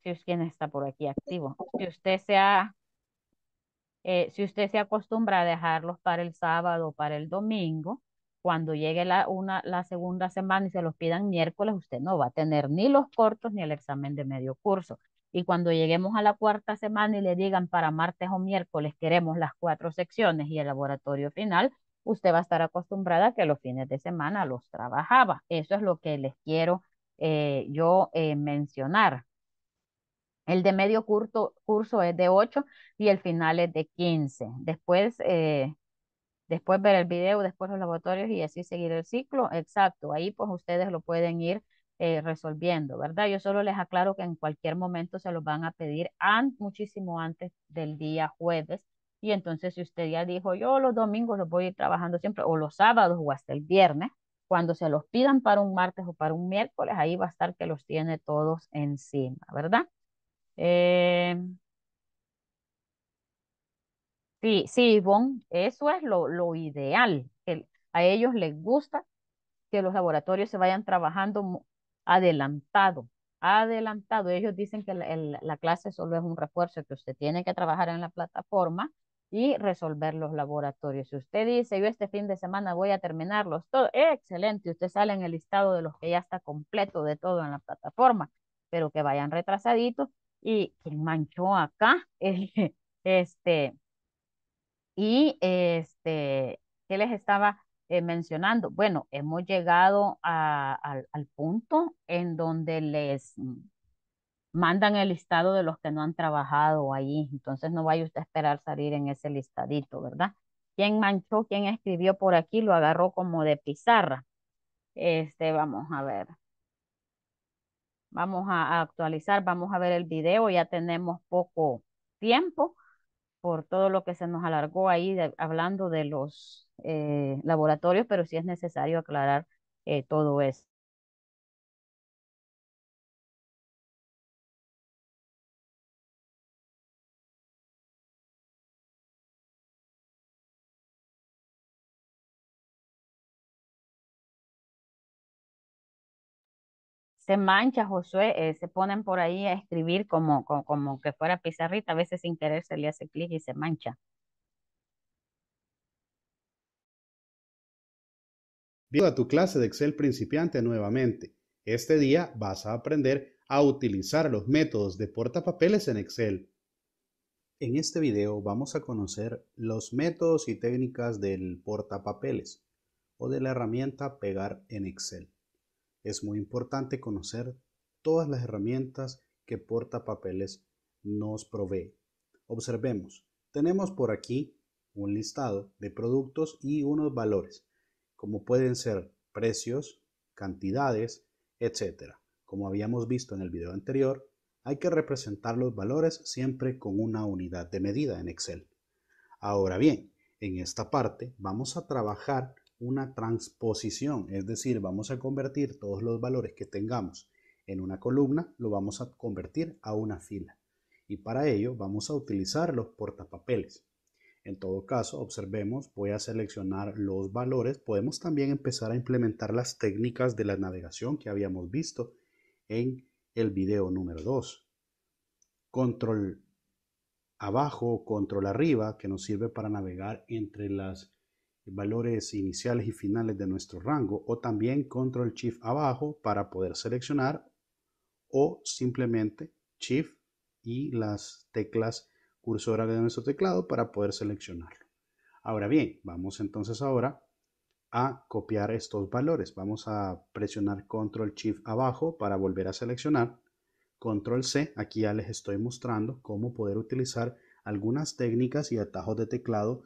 si quién está por aquí activo, si usted eh, si usted se acostumbra a dejarlos para el sábado o para el domingo, cuando llegue la, una, la segunda semana y se los pidan miércoles, usted no va a tener ni los cortos ni el examen de medio curso. Y cuando lleguemos a la cuarta semana y le digan para martes o miércoles queremos las cuatro secciones y el laboratorio final, usted va a estar acostumbrada a que los fines de semana los trabajaba. Eso es lo que les quiero eh, yo eh, mencionar. El de medio curso, curso es de 8 y el final es de 15. Después, eh, después ver el video, después los laboratorios y así seguir el ciclo. Exacto, ahí pues ustedes lo pueden ir eh, resolviendo, ¿verdad? Yo solo les aclaro que en cualquier momento se los van a pedir muchísimo antes del día jueves. Y entonces si usted ya dijo, yo los domingos los voy a ir trabajando siempre, o los sábados o hasta el viernes, cuando se los pidan para un martes o para un miércoles, ahí va a estar que los tiene todos encima, ¿verdad? Eh, Sí, sí, Ivonne, eso es lo, lo ideal. a ellos les gusta que los laboratorios se vayan trabajando adelantado, adelantado. Ellos dicen que la, clase solo es un refuerzo, que usted tiene que trabajar en la plataforma y resolver los laboratorios. Si usted dice, yo este fin de semana voy a terminarlos todos, excelente, usted sale en el listado de los que ya está completo de todo en la plataforma, pero que vayan retrasaditos. Y quien manchó acá, eh, este, y este, ¿qué les estaba eh, mencionando? Bueno, hemos llegado al punto en donde les mandan el listado de los que no han trabajado ahí. Entonces no vaya usted a esperar salir en ese listadito, ¿verdad? ¿Quién manchó? ¿Quién escribió por aquí? Lo agarró como de pizarra. Este, vamos a ver. Vamos a, a actualizar, vamos a ver el video. Ya tenemos poco tiempo por todo lo que se nos alargó ahí hablando de los eh, laboratorios, pero sí es necesario aclarar eh, todo eso. se mancha Josué, eh, se ponen por ahí a escribir como, como, que fuera pizarrita, a veces sin querer se le hace clic y se mancha. Bienvenido a tu clase de Excel principiante nuevamente. Este día vas a aprender a utilizar los métodos de portapapeles en Excel. En este video vamos a conocer los métodos y técnicas del portapapeles o de la herramienta pegar en Excel es muy importante conocer todas las herramientas que Portapapeles nos provee. Observemos, tenemos por aquí un listado de productos y unos valores, como pueden ser precios, cantidades, etc. Como habíamos visto en el video anterior, hay que representar los valores siempre con una unidad de medida en Excel. Ahora bien, en esta parte vamos a trabajar una transposición, es decir, vamos a convertir todos los valores que tengamos en una columna, lo vamos a convertir a una fila. Y para ello vamos a utilizar los portapapeles. En todo caso, observemos, voy a seleccionar los valores. Podemos también empezar a implementar las técnicas de la navegación que habíamos visto en el video número 2. Control abajo, control arriba, que nos sirve para navegar entre las valores iniciales y finales de nuestro rango o también control shift abajo para poder seleccionar o simplemente shift y las teclas cursoras de nuestro teclado para poder seleccionarlo. Ahora bien, vamos entonces ahora a copiar estos valores. Vamos a presionar control shift abajo para volver a seleccionar. Control C, aquí ya les estoy mostrando cómo poder utilizar algunas técnicas y atajos de teclado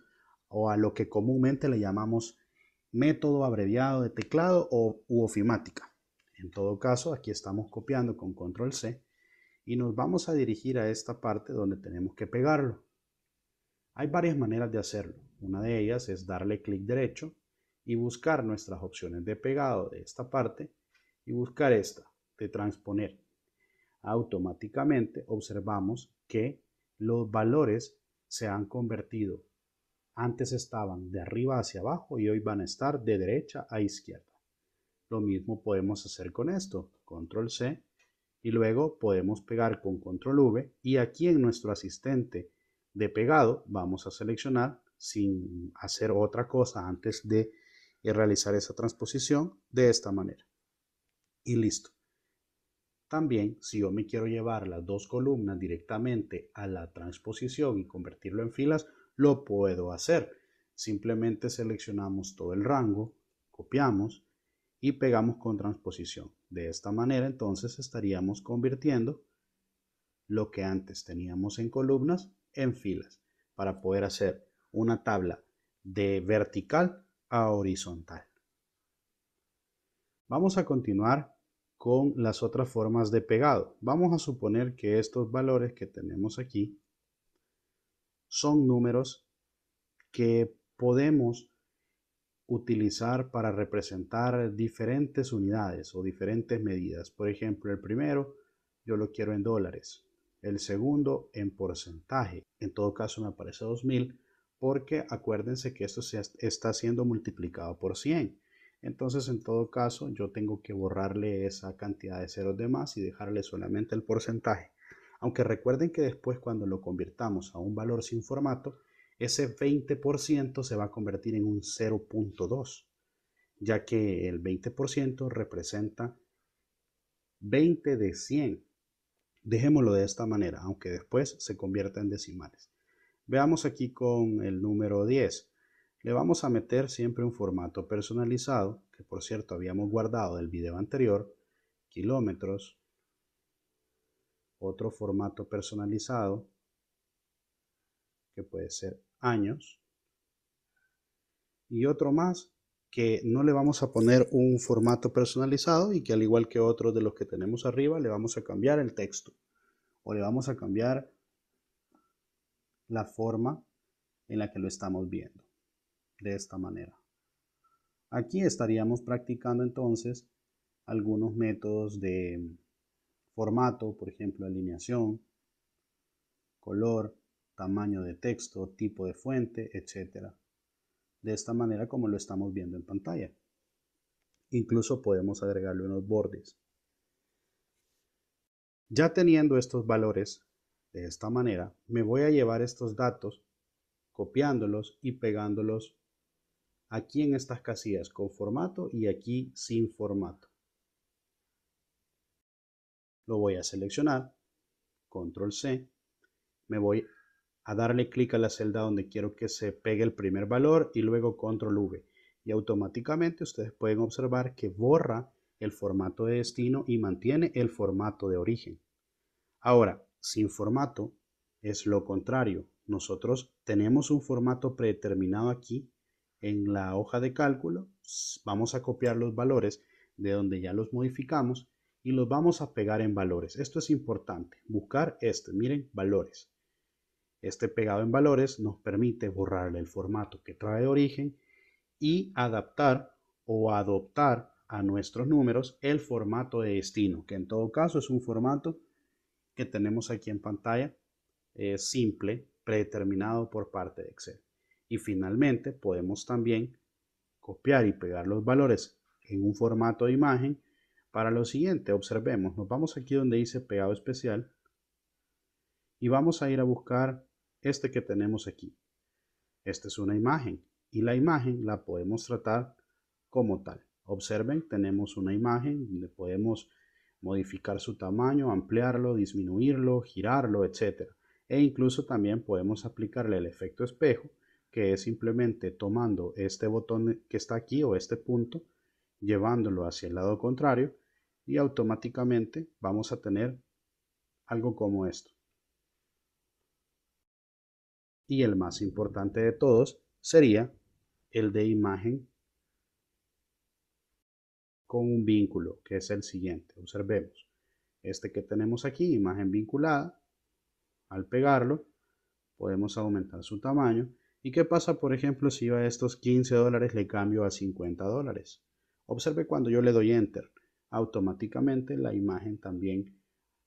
o a lo que comúnmente le llamamos método abreviado de teclado o u ofimática. En todo caso, aquí estamos copiando con control C y nos vamos a dirigir a esta parte donde tenemos que pegarlo. Hay varias maneras de hacerlo. Una de ellas es darle clic derecho y buscar nuestras opciones de pegado de esta parte y buscar esta de transponer. Automáticamente observamos que los valores se han convertido antes estaban de arriba hacia abajo y hoy van a estar de derecha a izquierda. Lo mismo podemos hacer con esto, control C, y luego podemos pegar con control V y aquí en nuestro asistente de pegado vamos a seleccionar sin hacer otra cosa antes de realizar esa transposición de esta manera. Y listo. También, si yo me quiero llevar las dos columnas directamente a la transposición y convertirlo en filas, lo puedo hacer. Simplemente seleccionamos todo el rango, copiamos y pegamos con transposición. De esta manera entonces estaríamos convirtiendo lo que antes teníamos en columnas en filas para poder hacer una tabla de vertical a horizontal. Vamos a continuar con las otras formas de pegado. Vamos a suponer que estos valores que tenemos aquí son números que podemos utilizar para representar diferentes unidades o diferentes medidas. Por ejemplo, el primero yo lo quiero en dólares, el segundo en porcentaje. En todo caso me aparece 2000 porque acuérdense que esto se está siendo multiplicado por 100. Entonces, en todo caso, yo tengo que borrarle esa cantidad de ceros de más y dejarle solamente el porcentaje aunque recuerden que después cuando lo convirtamos a un valor sin formato, ese 20% se va a convertir en un 0.2, ya que el 20% representa 20 de 100. Dejémoslo de esta manera, aunque después se convierta en decimales. Veamos aquí con el número 10. Le vamos a meter siempre un formato personalizado, que por cierto habíamos guardado del video anterior, kilómetros, otro formato personalizado que puede ser años y otro más que no le vamos a poner un formato personalizado y que al igual que otros de los que tenemos arriba le vamos a cambiar el texto o le vamos a cambiar la forma en la que lo estamos viendo de esta manera aquí estaríamos practicando entonces algunos métodos de formato, por ejemplo, alineación, color, tamaño de texto, tipo de fuente, etc. De esta manera como lo estamos viendo en pantalla. Incluso podemos agregarle unos bordes. Ya teniendo estos valores de esta manera, me voy a llevar estos datos copiándolos y pegándolos aquí en estas casillas con formato y aquí sin formato lo voy a seleccionar, control C, me voy a darle clic a la celda donde quiero que se pegue el primer valor y luego control V. Y automáticamente ustedes pueden observar que borra el formato de destino y mantiene el formato de origen. Ahora, sin formato es lo contrario. Nosotros tenemos un formato predeterminado aquí en la hoja de cálculo. Vamos a copiar los valores de donde ya los modificamos y los vamos a pegar en valores. Esto es importante, buscar este, miren, valores. Este pegado en valores nos permite borrarle el formato que trae de origen y adaptar o adoptar a nuestros números el formato de destino, que en todo caso es un formato que tenemos aquí en pantalla, eh, simple, predeterminado por parte de Excel. Y finalmente podemos también copiar y pegar los valores en un formato de imagen para lo siguiente, observemos, nos vamos aquí donde dice pegado especial y vamos a ir a buscar este que tenemos aquí. Esta es una imagen y la imagen la podemos tratar como tal. Observen, tenemos una imagen donde podemos modificar su tamaño, ampliarlo, disminuirlo, girarlo, etc. E incluso también podemos aplicarle el efecto espejo, que es simplemente tomando este botón que está aquí o este punto, llevándolo hacia el lado contrario y automáticamente vamos a tener algo como esto. Y el más importante de todos sería el de imagen con un vínculo, que es el siguiente. Observemos. Este que tenemos aquí, imagen vinculada, al pegarlo, podemos aumentar su tamaño. ¿Y qué pasa, por ejemplo, si yo a estos 15 dólares le cambio a 50 dólares? Observe cuando yo le doy Enter automáticamente la imagen también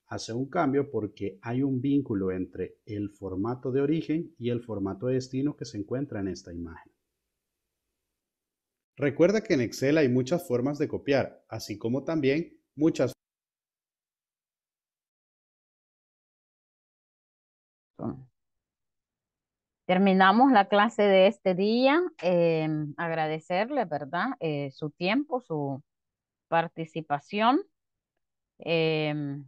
hace un cambio porque hay un vínculo entre el formato de origen y el formato de destino que se encuentra en esta imagen. Recuerda que en Excel hay muchas formas de copiar, así como también muchas Terminamos la clase de este día. Eh, agradecerle, ¿verdad? Eh, su tiempo, su, participación. Em,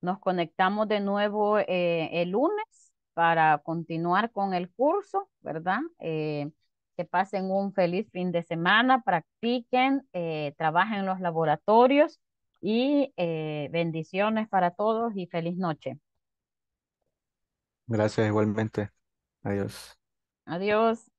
nos conectamos de nuevo eh, el lunes para continuar con el curso, ¿verdad? Eh, que pasen un feliz fin de semana, practiquen, eh, trabajen en los laboratorios y bendiciones para todos y feliz noche. Gracias igualmente. Adiós. Adiós.